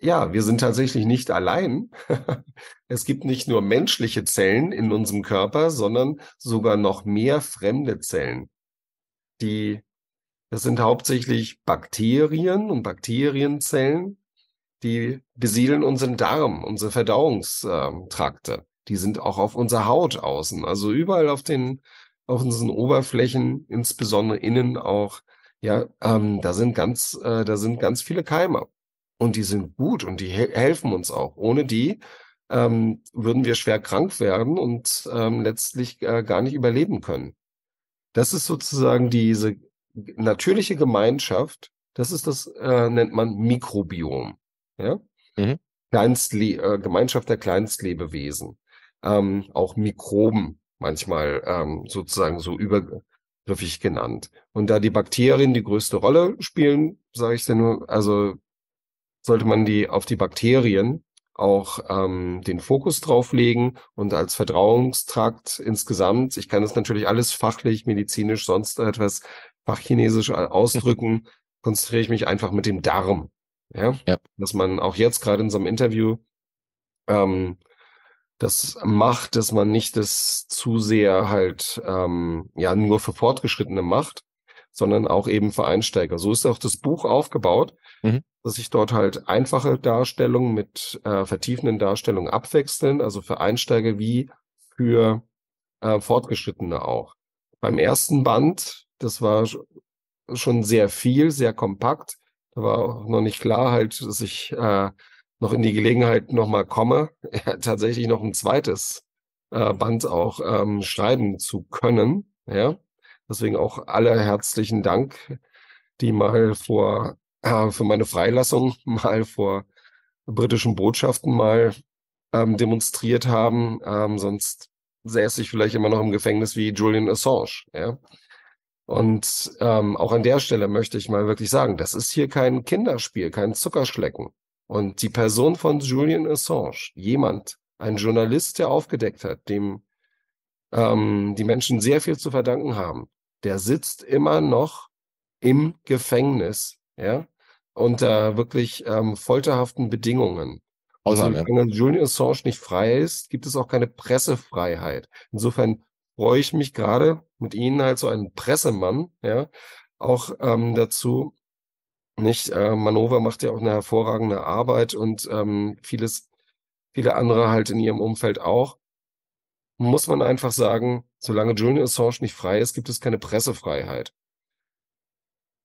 Ja, wir sind tatsächlich nicht allein. [LAUGHS] es gibt nicht nur menschliche Zellen in unserem Körper, sondern sogar noch mehr fremde Zellen. Die, das sind hauptsächlich Bakterien und Bakterienzellen, die besiedeln unseren Darm, unsere Verdauungstrakte die sind auch auf unserer Haut außen. Also überall auf den, auf unseren Oberflächen, insbesondere innen auch, ja, ähm, da sind ganz, äh, da sind ganz viele Keime. Und die sind gut und die he helfen uns auch. Ohne die ähm, würden wir schwer krank werden und ähm, letztlich äh, gar nicht überleben können. Das ist sozusagen diese natürliche Gemeinschaft. Das ist das, äh, nennt man Mikrobiom. Ja? Mhm. Kleinstlie äh, Gemeinschaft der Kleinstlebewesen ähm, auch Mikroben manchmal ähm, sozusagen so übergriffig genannt. Und da die Bakterien die größte Rolle spielen, sage ich denn nur, also sollte man die auf die Bakterien auch ähm, den Fokus drauf legen und als Vertrauungstrakt insgesamt, ich kann das natürlich alles fachlich, medizinisch, sonst etwas fachchinesisch äh, mhm. ausdrücken, konzentriere ich mich einfach mit dem Darm. Ja? ja. Dass man auch jetzt gerade in so einem Interview ähm, das macht, dass man nicht das zu sehr halt ähm, ja nur für Fortgeschrittene macht, sondern auch eben für Einsteiger. So ist auch das Buch aufgebaut, mhm. dass sich dort halt einfache Darstellungen mit äh, vertiefenden Darstellungen abwechseln, also für Einsteiger wie für äh, Fortgeschrittene auch. Beim ersten Band, das war schon sehr viel, sehr kompakt. Da war auch noch nicht klar halt, dass ich äh, noch in die Gelegenheit nochmal komme, [LAUGHS] ja, tatsächlich noch ein zweites äh, Band auch ähm, schreiben zu können. Ja? Deswegen auch alle herzlichen Dank, die mal vor, äh, für meine Freilassung, [LAUGHS] mal vor britischen Botschaften mal ähm, demonstriert haben. Ähm, sonst säße ich vielleicht immer noch im Gefängnis wie Julian Assange. Ja? Und ähm, auch an der Stelle möchte ich mal wirklich sagen, das ist hier kein Kinderspiel, kein Zuckerschlecken. Und die Person von Julian Assange, jemand, ein Journalist, der aufgedeckt hat, dem ähm, die Menschen sehr viel zu verdanken haben, der sitzt immer noch im Gefängnis, ja, unter wirklich ähm, folterhaften Bedingungen. Außer wenn Julian Assange nicht frei ist, gibt es auch keine Pressefreiheit. Insofern freue ich mich gerade mit Ihnen als halt so einen Pressemann, ja, auch ähm, dazu, nicht? Äh, Manova macht ja auch eine hervorragende Arbeit und ähm, vieles, viele andere halt in ihrem Umfeld auch. Muss man einfach sagen, solange Julian Assange nicht frei ist, gibt es keine Pressefreiheit.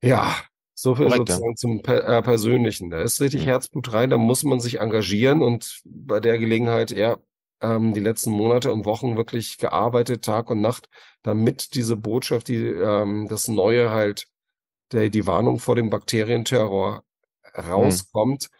Ja, so viel Korrekt, sozusagen ja. zum äh, Persönlichen. Da ist richtig mhm. Herzblut rein, da muss man sich engagieren und bei der Gelegenheit, eher ähm, die letzten Monate und Wochen wirklich gearbeitet, Tag und Nacht, damit diese Botschaft, die ähm, das Neue halt der, die Warnung vor dem Bakterienterror mhm. rauskommt. Mhm.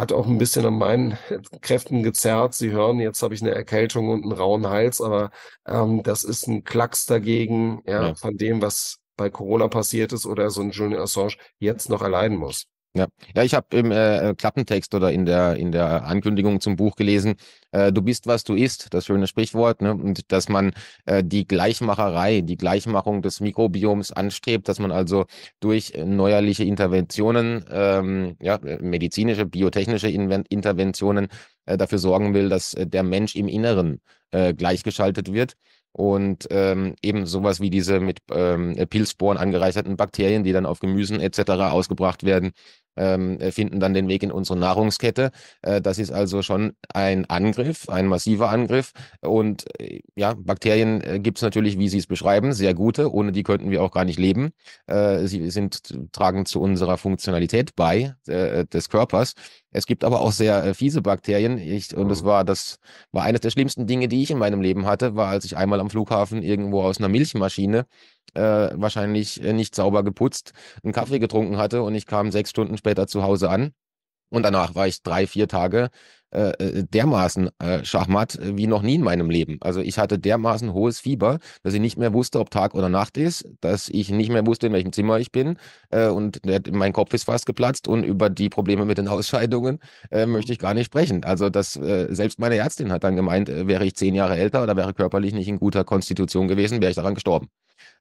Hat auch ein bisschen an meinen [LAUGHS] Kräften gezerrt. Sie hören, jetzt habe ich eine Erkältung und einen rauen Hals, aber ähm, das ist ein Klacks dagegen, ja, ja. von dem, was bei Corona passiert ist oder so ein Julian Assange jetzt noch erleiden muss. Ja, ja ich habe im äh, äh, Klappentext oder in der, in der Ankündigung zum Buch gelesen, äh, du bist, was du isst, das schöne Sprichwort, ne? und dass man äh, die Gleichmacherei, die Gleichmachung des Mikrobioms anstrebt, dass man also durch neuerliche Interventionen, ähm, ja, äh, medizinische, biotechnische Inven Interventionen äh, dafür sorgen will, dass der Mensch im Inneren gleichgeschaltet wird und ähm, eben sowas wie diese mit ähm, Pilzsporen angereicherten Bakterien, die dann auf Gemüsen etc. ausgebracht werden, ähm, äh, finden dann den Weg in unsere Nahrungskette. Äh, das ist also schon ein Angriff, ein massiver Angriff. Und äh, ja, Bakterien äh, gibt es natürlich, wie Sie es beschreiben, sehr gute. Ohne die könnten wir auch gar nicht leben. Äh, sie sind, tragen zu unserer Funktionalität bei äh, des Körpers. Es gibt aber auch sehr äh, fiese Bakterien. Ich, und das mhm. war, das war eines der schlimmsten Dinge, die ich in meinem Leben hatte, war, als ich einmal am Flughafen irgendwo aus einer Milchmaschine äh, wahrscheinlich äh, nicht sauber geputzt, einen Kaffee getrunken hatte und ich kam sechs Stunden später zu Hause an. Und danach war ich drei, vier Tage äh, äh, dermaßen äh, Schachmatt äh, wie noch nie in meinem Leben. Also ich hatte dermaßen hohes Fieber, dass ich nicht mehr wusste, ob Tag oder Nacht ist, dass ich nicht mehr wusste, in welchem Zimmer ich bin äh, und der, mein Kopf ist fast geplatzt und über die Probleme mit den Ausscheidungen möchte ich gar nicht sprechen. Also das, selbst meine Ärztin hat dann gemeint, wäre ich zehn Jahre älter oder wäre körperlich nicht in guter Konstitution gewesen, wäre ich daran gestorben.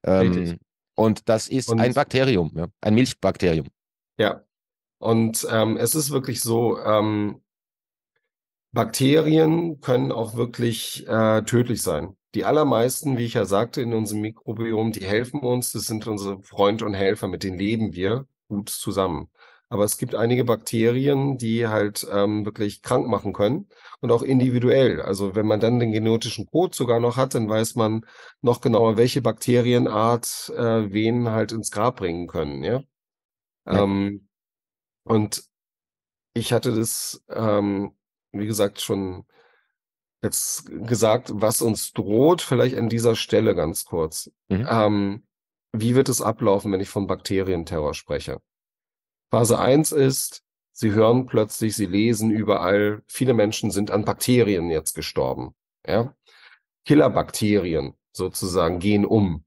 Ähm, und das ist und ein Bakterium, ja, ein Milchbakterium. Ja, und ähm, es ist wirklich so, ähm, Bakterien können auch wirklich äh, tödlich sein. Die allermeisten, wie ich ja sagte, in unserem Mikrobiom, die helfen uns. Das sind unsere Freunde und Helfer, mit denen leben wir gut zusammen. Aber es gibt einige Bakterien, die halt ähm, wirklich krank machen können und auch individuell. Also wenn man dann den genetischen Code sogar noch hat, dann weiß man noch genauer, welche Bakterienart äh, wen halt ins Grab bringen können. Ja. ja. Ähm, und ich hatte das ähm, wie gesagt, schon jetzt gesagt, was uns droht, vielleicht an dieser Stelle ganz kurz. Mhm. Ähm, wie wird es ablaufen, wenn ich von Bakterienterror spreche? Phase 1 ist, sie hören plötzlich, sie lesen überall, viele Menschen sind an Bakterien jetzt gestorben. Ja? Killerbakterien sozusagen gehen um.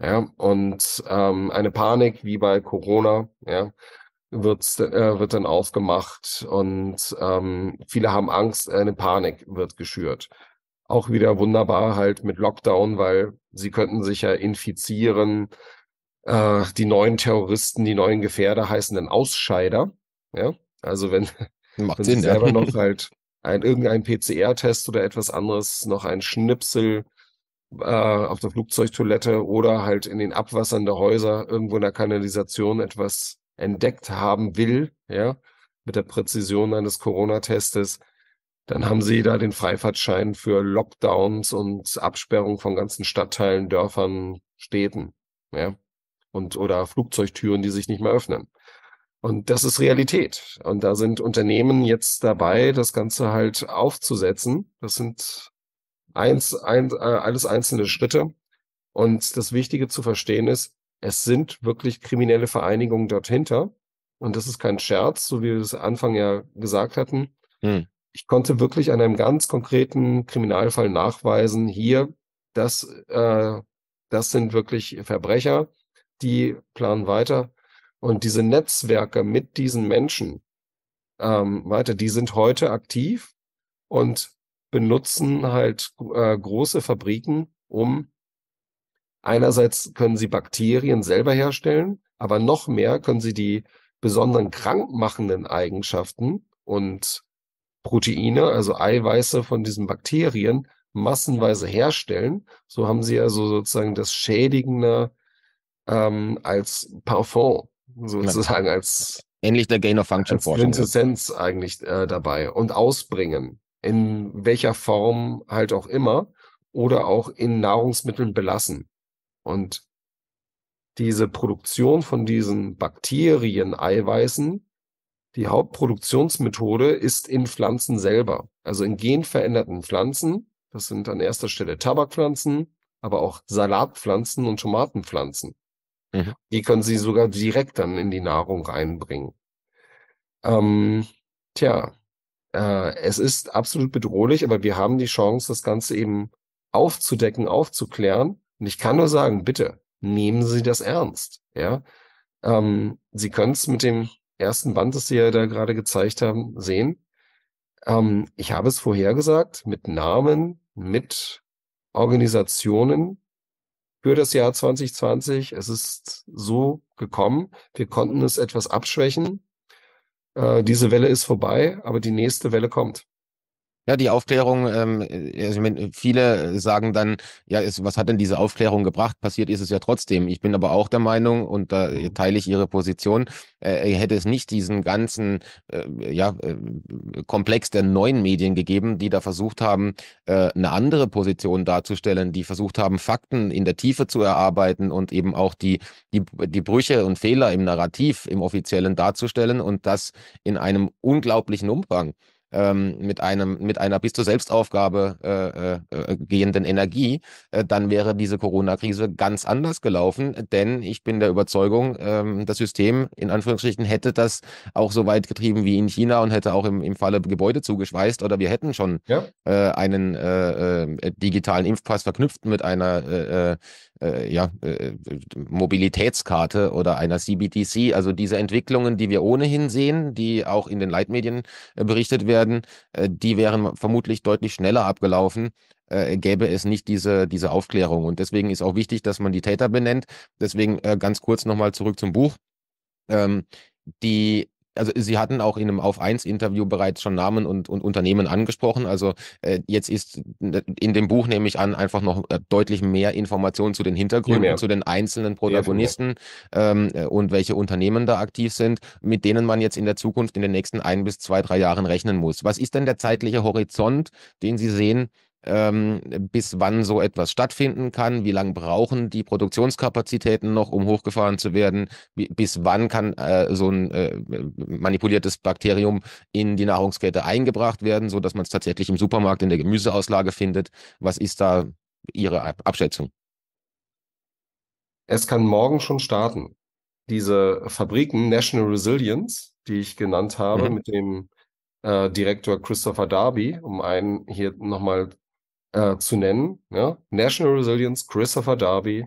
Ja? Und ähm, eine Panik wie bei Corona, ja? wird's, äh, wird dann aufgemacht und ähm, viele haben Angst, äh, eine Panik wird geschürt. Auch wieder wunderbar halt mit Lockdown, weil sie könnten sich ja infizieren. Äh, die neuen Terroristen, die neuen Gefährder heißen dann Ausscheider. Ja, also wenn, [LAUGHS] wenn Sinn, sie selber ja. noch [LAUGHS] halt ein, irgendein PCR-Test oder etwas anderes, noch ein Schnipsel äh, auf der Flugzeugtoilette oder halt in den Abwassern der Häuser irgendwo in der Kanalisation etwas entdeckt haben will, ja, mit der Präzision eines Corona-Testes, dann haben sie da den Freifahrtschein für Lockdowns und Absperrung von ganzen Stadtteilen, Dörfern, Städten, ja, und oder Flugzeugtüren, die sich nicht mehr öffnen. Und das ist Realität. Und da sind Unternehmen jetzt dabei, das Ganze halt aufzusetzen. Das sind eins, ein, äh, alles einzelne Schritte. Und das Wichtige zu verstehen ist, es sind wirklich kriminelle Vereinigungen dort hinter. Und das ist kein Scherz, so wie wir es Anfang ja gesagt hatten. Hm. Ich konnte wirklich an einem ganz konkreten Kriminalfall nachweisen, hier, das, äh, das sind wirklich Verbrecher, die planen weiter. Und diese Netzwerke mit diesen Menschen ähm, weiter, die sind heute aktiv und benutzen halt äh, große Fabriken, um Einerseits können sie Bakterien selber herstellen, aber noch mehr können sie die besonderen krankmachenden Eigenschaften und Proteine, also Eiweiße von diesen Bakterien, massenweise herstellen. So haben sie also sozusagen das Schädigende ähm, als Parfum, sozusagen ja. als ähnlich der Gain of Function Forschung. Quintessenz eigentlich äh, dabei und ausbringen in welcher Form halt auch immer oder auch in Nahrungsmitteln belassen. Und diese Produktion von diesen Bakterien-Eiweißen, die Hauptproduktionsmethode ist in Pflanzen selber, also in genveränderten Pflanzen. Das sind an erster Stelle Tabakpflanzen, aber auch Salatpflanzen und Tomatenpflanzen. Mhm. Die können sie sogar direkt dann in die Nahrung reinbringen. Ähm, tja, äh, es ist absolut bedrohlich, aber wir haben die Chance, das Ganze eben aufzudecken, aufzuklären und ich kann nur sagen, bitte, nehmen Sie das ernst. Ja? Ähm, Sie können es mit dem ersten Band, das Sie ja da gerade gezeigt haben, sehen. Ähm, ich habe es vorhergesagt, mit Namen, mit Organisationen für das Jahr 2020. Es ist so gekommen. Wir konnten es etwas abschwächen. Äh, diese Welle ist vorbei, aber die nächste Welle kommt. Ja, die Aufklärung, ähm, äh, also ich meine, viele äh, sagen dann, ja, es, was hat denn diese Aufklärung gebracht? Passiert ist es ja trotzdem. Ich bin aber auch der Meinung, und da äh, mhm. teile ich Ihre Position, äh, hätte es nicht diesen ganzen äh, ja, äh, Komplex der neuen Medien gegeben, die da versucht haben, eine andere Position darzustellen, die versucht haben, Fakten in der Tiefe zu erarbeiten und eben auch die, die, die Brüche und Fehler im Narrativ, im Offiziellen darzustellen und das in einem unglaublichen Umfang ähm, mit, einem, mit einer bis zur Selbstaufgabe äh, äh, gehenden Energie, äh, dann wäre diese Corona-Krise ganz anders gelaufen. Denn ich bin der Überzeugung, ähm, das System in Anführungsstrichen hätte das auch so weit getrieben wie in China und hätte auch im, im Falle Gebäude zugeschweißt oder wir hätten schon ja. Äh, einen äh, äh, digitalen Impfpass verknüpft mit einer äh, äh, äh, ja, äh, Mobilitätskarte oder einer CBTC. Also diese Entwicklungen, die wir ohnehin sehen, die auch in den Leitmedien äh, berichtet werden, äh, die wären vermutlich deutlich schneller abgelaufen, äh, gäbe es nicht diese, diese Aufklärung. Und deswegen ist auch wichtig, dass man die Täter benennt. Deswegen äh, ganz kurz nochmal zurück zum Buch. Ähm, die also Sie hatten auch in einem Auf 1 Interview bereits schon Namen und, und Unternehmen angesprochen. Also äh, jetzt ist äh, in dem Buch nehme ich an einfach noch äh, deutlich mehr Informationen zu den Hintergründen, zu den einzelnen Protagonisten ähm, äh, und welche Unternehmen da aktiv sind, mit denen man jetzt in der Zukunft in den nächsten ein bis zwei, drei Jahren rechnen muss. Was ist denn der zeitliche Horizont, den Sie sehen, ähm, bis wann so etwas stattfinden kann, wie lange brauchen die Produktionskapazitäten noch, um hochgefahren zu werden, bis wann kann äh, so ein äh, manipuliertes Bakterium in die Nahrungskette eingebracht werden, sodass man es tatsächlich im Supermarkt in der Gemüseauslage findet. Was ist da Ihre Ab Abschätzung? Es kann morgen schon starten. Diese Fabriken National Resilience, die ich genannt habe, mhm. mit dem äh, Direktor Christopher Darby, um einen hier nochmal äh, zu nennen. Ja? National Resilience, Christopher Darby,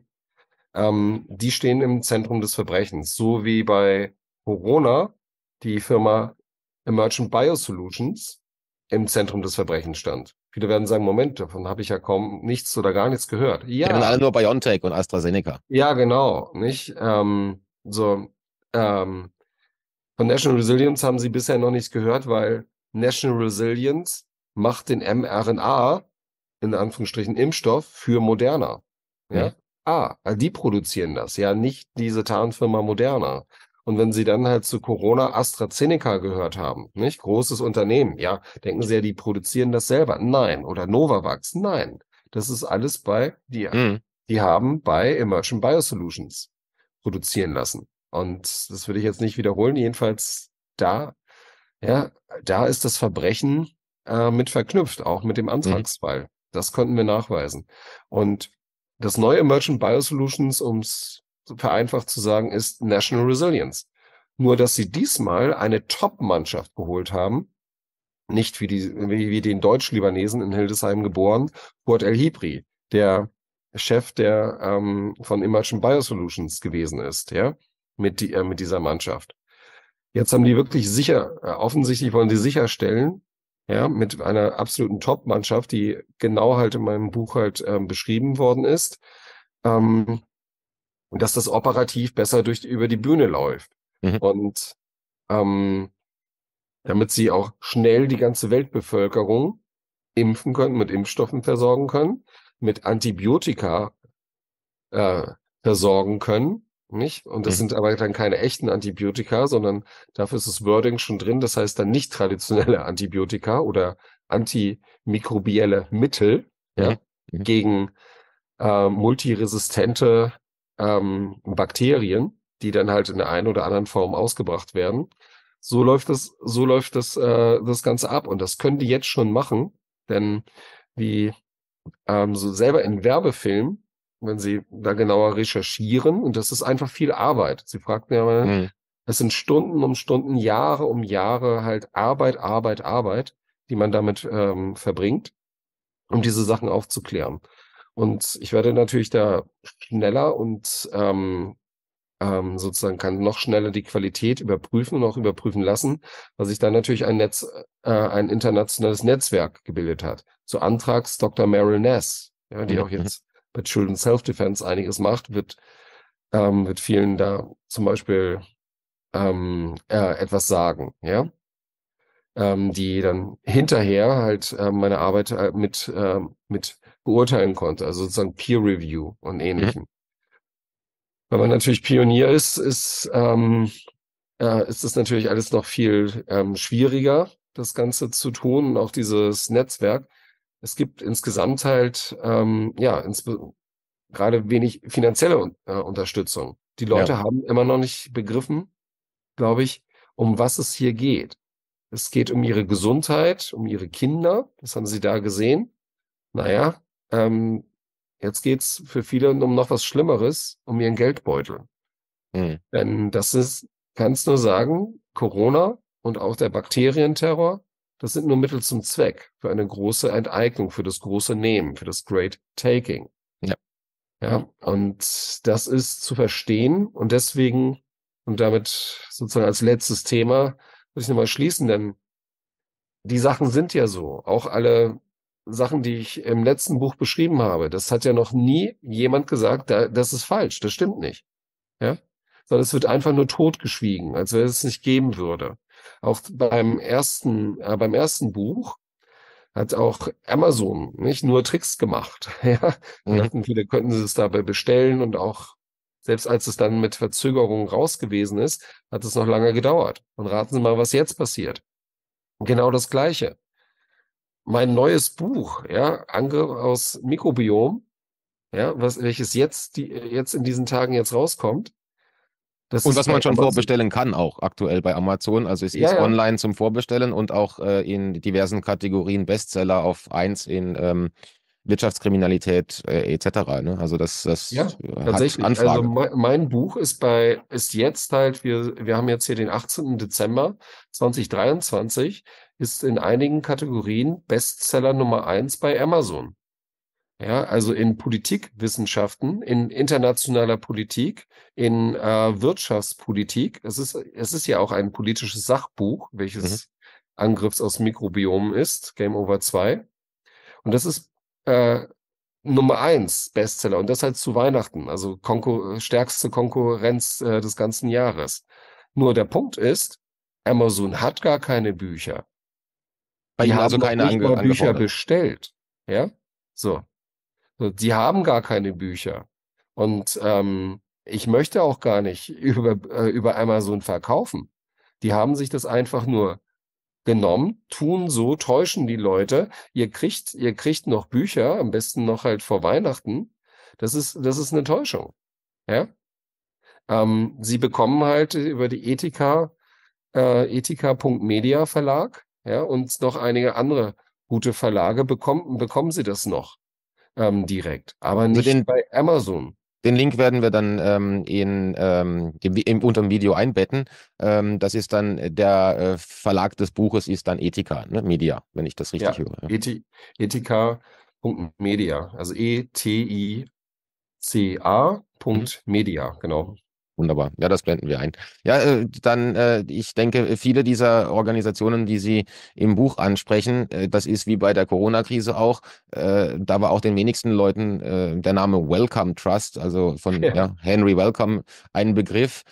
ähm, die stehen im Zentrum des Verbrechens, so wie bei Corona die Firma Emergent Biosolutions im Zentrum des Verbrechens stand. Viele werden sagen, Moment, davon habe ich ja kaum nichts oder gar nichts gehört. Ja. Die haben alle nur BioNTech und AstraZeneca. Ja, genau, nicht? Ähm, so, ähm, von National Resilience haben sie bisher noch nichts gehört, weil National Resilience macht den mRNA in Anführungsstrichen Impfstoff für Moderna. Ja. Mhm. Ah, also die produzieren das, ja, nicht diese Tarnfirma Moderna. Und wenn Sie dann halt zu Corona AstraZeneca gehört haben, nicht? Großes Unternehmen, ja, denken Sie ja, die produzieren das selber. Nein. Oder Novavax, nein. Das ist alles bei dir. Mhm. Die haben bei Emergent Biosolutions produzieren lassen. Und das würde ich jetzt nicht wiederholen. Jedenfalls da, ja, da ist das Verbrechen äh, mit verknüpft, auch mit dem mhm. Antragsfall. Mhm. Das konnten wir nachweisen. Und das neue Emergent Biosolutions, um es vereinfacht zu sagen, ist National Resilience. Nur, dass sie diesmal eine Top-Mannschaft geholt haben, nicht wie, die, wie, wie den Deutsch-Libanesen in Hildesheim geboren, Kurt El Hibri, der Chef der ähm, von Imagine Biosolutions gewesen ist, ja, mit, die, äh, mit dieser Mannschaft. Jetzt haben die wirklich sicher, äh, offensichtlich wollen sie sicherstellen, ja, mit einer absoluten Top-Mannschaft, die genau halt in meinem Buch halt ähm, beschrieben worden ist, ähm, dass das operativ besser durch über die Bühne läuft mhm. und ähm, damit sie auch schnell die ganze Weltbevölkerung impfen können, mit Impfstoffen versorgen können, mit Antibiotika äh, versorgen können nicht? Und das mhm. sind aber dann keine echten Antibiotika, sondern dafür ist das Wording schon drin. Das heißt dann nicht traditionelle Antibiotika oder antimikrobielle Mittel mhm. ja, mhm. gegen äh, multiresistente ähm, Bakterien, die dann halt in der einen oder anderen Form ausgebracht werden. So läuft das, so läuft das, äh, das Ganze ab. Und das können die jetzt schon machen, denn wie ähm, so selber in Werbefilmen wenn sie da genauer recherchieren. Und das ist einfach viel Arbeit. Sie fragten ja mal, mhm. sind Stunden um Stunden, Jahre um Jahre halt Arbeit, Arbeit, Arbeit, die man damit ähm, verbringt, um diese Sachen aufzuklären. Und ich werde natürlich da schneller und ähm, ähm, sozusagen kann noch schneller die Qualität überprüfen und auch überprüfen lassen, weil sich da natürlich ein Netz, äh, ein internationales Netzwerk gebildet hat. So Antrags Dr. Meryl Ness, ja, die mhm. auch jetzt bei Children's Self-Defense einiges macht, wird ähm, mit vielen da zum Beispiel ähm, äh, etwas sagen, ja. Ähm, die dann hinterher halt äh, meine Arbeit äh, mit, äh, mit beurteilen konnte, also sozusagen Peer Review und mhm. ähnlichem. Mhm. Wenn man natürlich Pionier ist, ist, ähm, äh, ist das natürlich alles noch viel ähm, schwieriger, das Ganze zu tun und auch dieses Netzwerk es gibt insgesamt halt, ähm, ja, ins, gerade wenig finanzielle äh, Unterstützung. Die Leute ja. haben immer noch nicht begriffen, glaube ich, um was es hier geht. Es geht um ihre Gesundheit, um ihre Kinder. Das haben sie da gesehen. Naja, ähm, jetzt es für viele um noch was Schlimmeres, um ihren Geldbeutel. Mhm. Denn das ist, kannst nur sagen, Corona und auch der Bakterienterror das sind nur Mittel zum Zweck für eine große Enteignung, für das große Nehmen, für das Great Taking. Ja. Ja, und das ist zu verstehen und deswegen und damit sozusagen als letztes Thema muss ich nochmal schließen, denn die Sachen sind ja so. Auch alle Sachen, die ich im letzten Buch beschrieben habe, das hat ja noch nie jemand gesagt, das ist falsch, das stimmt nicht. Ja? Sondern es wird einfach nur totgeschwiegen, als wenn es nicht geben würde. Auch beim ersten, äh, beim ersten Buch hat auch Amazon nicht nur Tricks gemacht. [LAUGHS] ja, mhm. dann hatten viele, könnten sie es dabei bestellen und auch selbst als es dann mit Verzögerung raus gewesen ist, hat es noch lange gedauert. Und raten Sie mal, was jetzt passiert. Genau das Gleiche. Mein neues Buch, ja, Angriff aus Mikrobiom, ja, was, welches jetzt, die, äh, jetzt in diesen Tagen jetzt rauskommt, das und was man schon vorbestellen kann, auch aktuell bei Amazon. Also es ist ja. online zum Vorbestellen und auch äh, in diversen Kategorien Bestseller auf 1 in ähm, Wirtschaftskriminalität äh, etc. Ne? Also das, das ja, äh, tatsächlich. Also Anfrage. Also mein, mein Buch ist bei, ist jetzt halt, wir, wir haben jetzt hier den 18. Dezember 2023, ist in einigen Kategorien Bestseller Nummer 1 bei Amazon. Ja, also in Politikwissenschaften, in internationaler Politik, in äh, Wirtschaftspolitik. Es ist, es ist ja auch ein politisches Sachbuch, welches mhm. Angriffs aus Mikrobiomen ist, Game Over 2. Und das ist äh, Nummer eins Bestseller und das halt zu Weihnachten, also Konkur stärkste Konkurrenz äh, des ganzen Jahres. Nur der Punkt ist, Amazon hat gar keine Bücher. Die haben also keine Bücher bestellt. Ja, so. Sie haben gar keine Bücher. Und ähm, ich möchte auch gar nicht [LAUGHS] über, äh, über Amazon verkaufen. Die haben sich das einfach nur genommen, tun so, täuschen die Leute. Ihr kriegt, ihr kriegt noch Bücher, am besten noch halt vor Weihnachten. Das ist, das ist eine Täuschung. Ja? Ähm, sie bekommen halt über die Ethika, äh, Ethika.media Verlag, ja, und noch einige andere gute Verlage bekommen, bekommen sie das noch ähm, direkt, aber also nicht den, bei Amazon. Den Link werden wir dann ähm, in, ähm, dem, im, unterm Video einbetten. Ähm, das ist dann äh, der äh, Verlag des Buches, ist dann Ethika, ne? Media, wenn ich das richtig ja, höre. Ethi Ethika.media, also E-T-I-C-A.media, mhm. genau. Wunderbar. Ja, das blenden wir ein. Ja, äh, dann, äh, ich denke, viele dieser Organisationen, die Sie im Buch ansprechen, äh, das ist wie bei der Corona-Krise auch, äh, da war auch den wenigsten Leuten der Name Welcome Trust, also von ja. Ja, Henry Welcome, ein Begriff,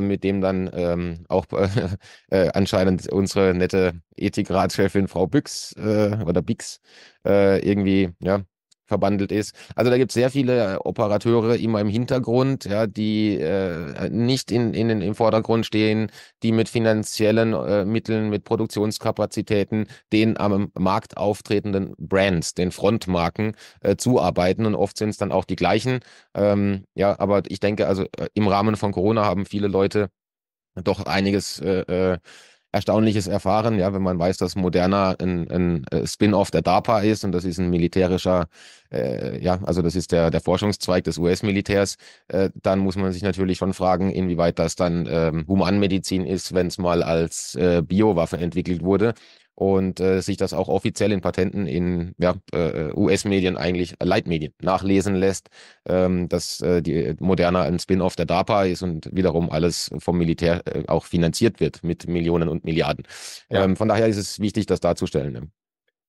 mit dem dann ähm, auch [LAUGHS] anscheinend unsere nette Ethikratschefin Frau Büchs oder Bix irgendwie, ja, verbandelt ist. Also da gibt es sehr viele äh, Operateure immer im Hintergrund, ja, die äh, nicht in, in, im Vordergrund stehen, die mit finanziellen äh, Mitteln, mit Produktionskapazitäten den am Markt auftretenden Brands, den Frontmarken äh, zuarbeiten und oft sind es dann auch die gleichen. Ähm, ja, aber ich denke, also äh, im Rahmen von Corona haben viele Leute doch einiges äh, äh Erstaunliches erfahren, ja, wenn man weiß, dass Moderna ein, ein äh, Spin-off der DARPA ist und das ist ein militärischer, äh, ja, also das ist der, der Forschungszweig des US-Militärs, äh, dann muss man sich natürlich schon fragen, inwieweit das dann ähm, Humanmedizin ist, wenn es mal als äh, Biowaffe entwickelt wurde und äh, sich das auch offiziell in Patenten in ja, äh, äh US-Medien eigentlich äh, Leitmedien nachlesen lässt, ähm, dass äh, die äh, Moderna ein Spin-off der DARPA ist und wiederum alles vom Militär auch finanziert wird mit Millionen und Milliarden. Ja. Ähm, von daher ist es wichtig, das darzustellen. Ne?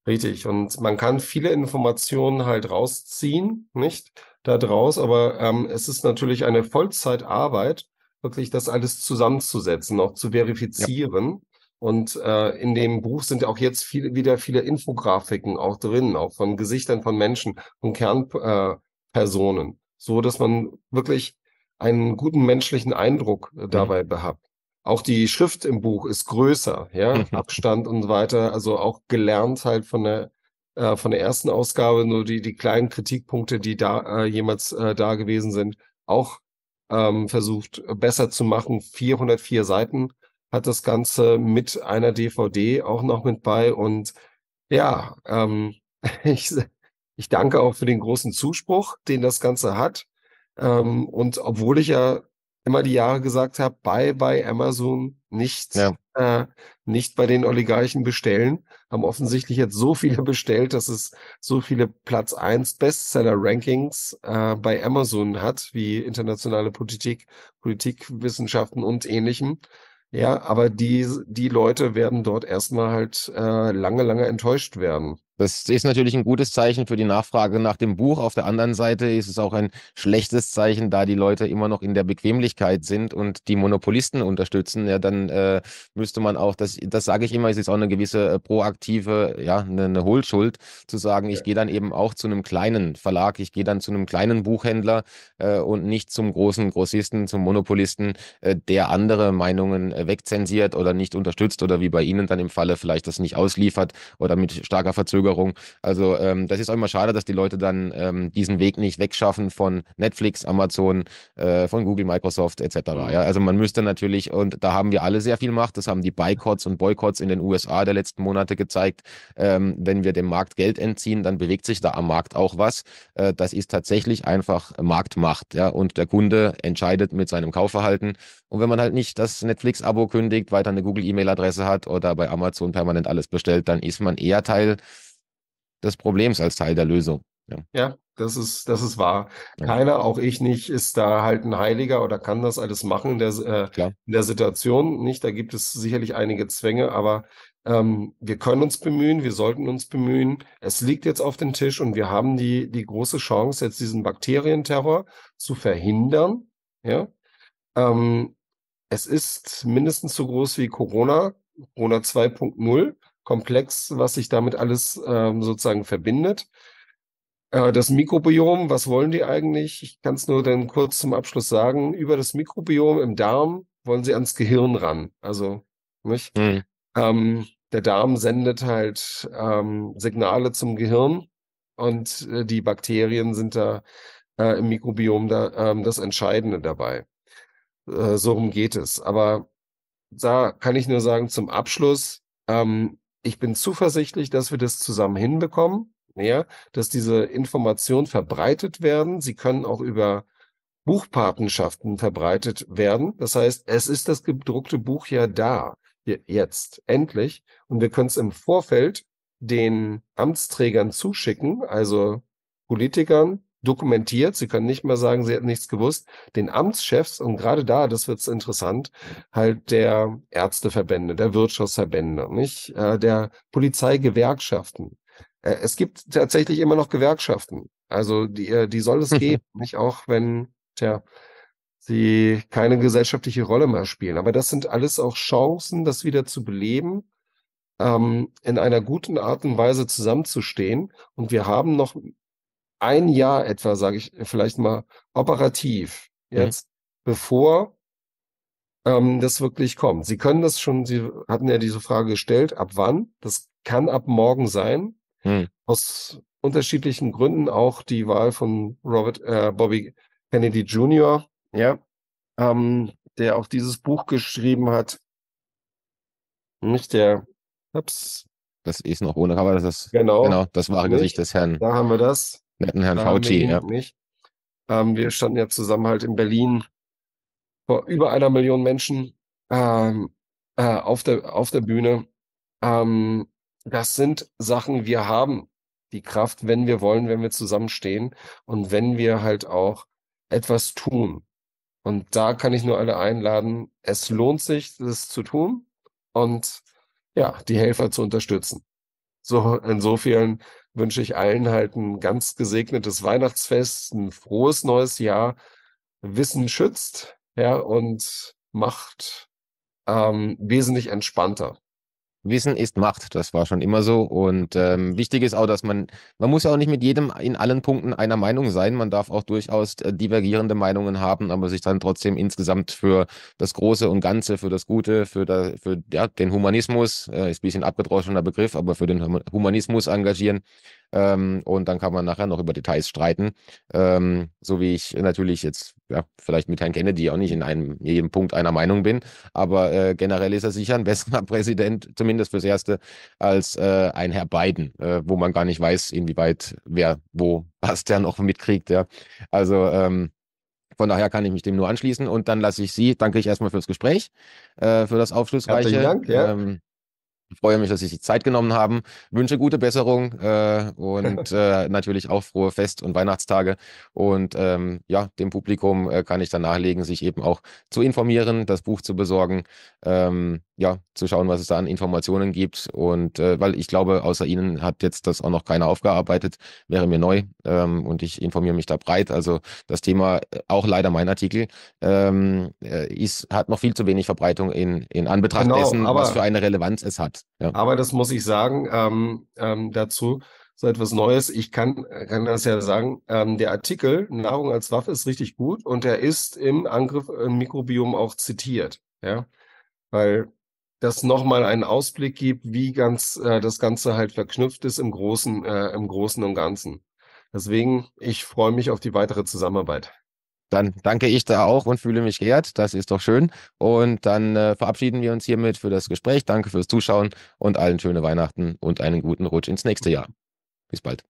Richtig. Und man kann viele Informationen halt rausziehen, nicht? Da draus. Aber ähm, es ist natürlich eine Vollzeitarbeit, wirklich das alles zusammenzusetzen, auch zu verifizieren. Ja. Und äh, in dem Buch sind auch jetzt viele, wieder viele Infografiken auch drin, auch von Gesichtern von Menschen, von Kernpersonen, äh, so dass man wirklich einen guten menschlichen Eindruck äh, mhm. dabei mhm. behabt. Auch die Schrift im Buch ist größer, ja, mhm. Abstand und weiter, also auch gelernt halt von der äh, von der ersten Ausgabe, nur die, die kleinen Kritikpunkte, die da äh, jemals äh, da gewesen sind, auch ähm, versucht besser zu machen. 404 Seiten hat das Ganze mit einer DVD auch noch mit bei. Und ja, ähm, [LAUGHS] ich, ich danke auch für den großen Zuspruch, den das Ganze hat. Ähm, und obwohl ich ja immer die Jahre gesagt habe, bye bye Amazon, nicht, ja. äh, nicht bei den Oligarchen bestellen, haben offensichtlich jetzt so viele [LAUGHS] bestellt, dass es so viele Platz 1 Bestseller-Rankings äh, bei Amazon hat, wie internationale Politik, Politikwissenschaften und ähnlichem. Ja, aber die, die Leute werden dort erstmal halt äh, lange, lange enttäuscht werden. Das ist natürlich ein gutes Zeichen für die Nachfrage nach dem Buch. Auf der anderen Seite ist es auch ein schlechtes Zeichen, da die Leute immer noch in der Bequemlichkeit sind und die Monopolisten unterstützen. Ja, dann äh, müsste man auch, das, das sage ich immer, es ist auch eine gewisse äh, proaktive, ja, eine, eine Hohlschuld, zu sagen, ich gehe dann eben auch zu einem kleinen Verlag, ich gehe dann zu einem kleinen Buchhändler äh, und nicht zum großen Grossisten, zum Monopolisten, äh, der andere Meinungen äh, wegzensiert oder nicht unterstützt oder wie bei Ihnen dann im Falle vielleicht das nicht ausliefert oder mit starker Verzögerung Zeitverzögerung. Also ähm, das ist auch immer schade, dass die Leute dann ähm, diesen Weg nicht wegschaffen von Netflix, Amazon, äh, von Google, Microsoft etc. Mhm. Ja, also man müsste natürlich, und da haben wir alle sehr viel Macht, das haben die Boykotts und Boykotts in den USA der letzten Monate gezeigt. Ähm, wenn wir dem Markt Geld entziehen, dann bewegt sich da am Markt auch was. Äh, das ist tatsächlich einfach Marktmacht. Ja, und der Kunde entscheidet mit seinem Kaufverhalten. Und wenn man halt nicht das Netflix-Abo kündigt, weiter eine Google-E-Mail-Adresse hat oder bei Amazon permanent alles bestellt, dann ist man eher Teil des Problems als Teil der Lösung. Ja, ja das ist, das ist wahr. Keiner, auch ich nicht, ist da halt ein Heiliger oder kann das alles machen in der, äh, in der Situation nicht. Da gibt es sicherlich einige Zwänge, aber ähm, wir können uns bemühen, wir sollten uns bemühen. Es liegt jetzt auf dem Tisch und wir haben die, die große Chance, jetzt diesen Bakterienterror zu verhindern. Ja. Ähm, es ist mindestens so groß wie Corona, Corona 2.0 komplex, was sich damit alles ähm, sozusagen verbindet. Äh, das Mikrobiom, was wollen die eigentlich? Ich kann es nur dann kurz zum Abschluss sagen. Über das Mikrobiom im Darm wollen sie ans Gehirn ran. Also, nicht? Mhm. Ähm, der Darm sendet halt ähm, Signale zum Gehirn und äh, die Bakterien sind da äh, im Mikrobiom da, ähm, das Entscheidende dabei. Äh, so rum geht es. Aber da kann ich nur sagen, zum Abschluss, ähm, ich bin zuversichtlich, dass wir das zusammen hinbekommen, ja, dass diese Informationen verbreitet werden. Sie können auch über Buchpatenschaften verbreitet werden. Das heißt, es ist das gedruckte Buch ja da, jetzt, endlich. Und wir können es im Vorfeld den Amtsträgern zuschicken, also Politikern, dokumentiert. Sie können nicht mal sagen, sie hätten nichts gewusst. Den Amtschefs, und gerade da, das wird's interessant, halt der Ärzteverbände, der Wirtschaftsverbände, nicht? Äh, der Polizeigewerkschaften. Äh, es gibt tatsächlich immer noch Gewerkschaften. Also die, äh, die soll es mhm. geben, nicht auch wenn, tja, sie keine gesellschaftliche Rolle mehr spielen. Aber das sind alles auch Chancen, das wieder zu beleben, ähm, in einer guten Art und Weise zusammenzustehen. Und wir haben noch ein Jahr etwa, sage ich vielleicht mal, operativ mhm. jetzt, mhm. bevor ähm, das wirklich kommt. Sie können das schon, Sie hatten ja diese Frage gestellt, ab wann? Das kann ab morgen sein. Mhm. Aus unterschiedlichen Gründen auch die Wahl von Robert äh, Bobby Kennedy Jr. Ja, ähm, der auch dieses Buch geschrieben hat. Nicht der. Ups. Das ist noch ohne aber Das ist genau, genau das wahre Gesicht des Herrn. Da haben wir das netten Herrn Fauci. Ja. Ähm, wir standen ja zusammen halt in Berlin vor über einer Million Menschen ähm, äh, auf, der, auf der Bühne. Ähm, das sind Sachen, wir haben die Kraft, wenn wir wollen, wenn wir zusammenstehen und wenn wir halt auch etwas tun. Und da kann ich nur alle einladen, es lohnt sich, das zu tun und ja, die Helfer zu unterstützen. So, in so vielen wünsche ich allen halt ein ganz gesegnetes Weihnachtsfest, ein frohes neues Jahr. Wissen schützt, ja, und macht ähm, wesentlich entspannter. Wissen ist Macht, das war schon immer so. Und ähm, wichtig ist auch, dass man, man muss ja auch nicht mit jedem in allen Punkten einer Meinung sein. Man darf auch durchaus äh, divergierende Meinungen haben, aber sich dann trotzdem insgesamt für das Große und Ganze, für das Gute, für, da, für ja, den Humanismus, äh, ist ein bisschen abgedroschener Begriff, aber für den Humanismus engagieren. Ähm, und dann kann man nachher noch über Details streiten. Ähm, so wie ich natürlich jetzt ja, vielleicht mit Herrn Kennedy auch nicht in einem, jedem Punkt einer Meinung bin, aber äh, generell ist er sicher ein besserer [LAUGHS] Präsident, zumindest fürs Erste, als äh, ein Herr Biden, äh, wo man gar nicht weiß, inwieweit wer wo was der noch mitkriegt. Ja. Also ähm, von daher kann ich mich dem nur anschließen und dann lasse ich Sie, danke ich erstmal fürs Gespräch, äh, für das Aufschlussreiche. Herzlichen Dank, ja. Ähm, freue mich, dass Sie sich die Zeit genommen haben. Wünsche gute Besserung äh, und [LAUGHS] äh, natürlich auch frohe Fest- und Weihnachtstage. Und ähm, ja, dem Publikum äh, kann ich dann nachlegen, sich eben auch zu informieren, das Buch zu besorgen, ähm, ja, zu schauen, was es da an Informationen gibt. Und äh, weil ich glaube, außer Ihnen hat jetzt das auch noch keiner aufgearbeitet, wäre mir neu. Ähm, und ich informiere mich da breit. Also das Thema, äh, auch leider mein Artikel, ähm, äh, ist, hat noch viel zu wenig Verbreitung in, in Anbetracht genau, dessen, was für eine Relevanz es hat. Ja. Aber das muss ich sagen ähm, ähm, dazu, so etwas Neues. Ich kann, kann das ja sagen, ähm, der Artikel Nahrung als Waffe ist richtig gut und er ist im Angriff äh, im Mikrobiom auch zitiert. Ja, weil das nochmal einen Ausblick gibt, wie ganz äh, das Ganze halt verknüpft ist im Großen, äh, im Großen und Ganzen. Deswegen, ich freue mich auf die weitere Zusammenarbeit. Dann danke ich da auch und fühle mich geehrt. Das ist doch schön. Und dann äh, verabschieden wir uns hiermit für das Gespräch. Danke fürs Zuschauen und allen schöne Weihnachten und einen guten Rutsch ins nächste Jahr. Bis bald.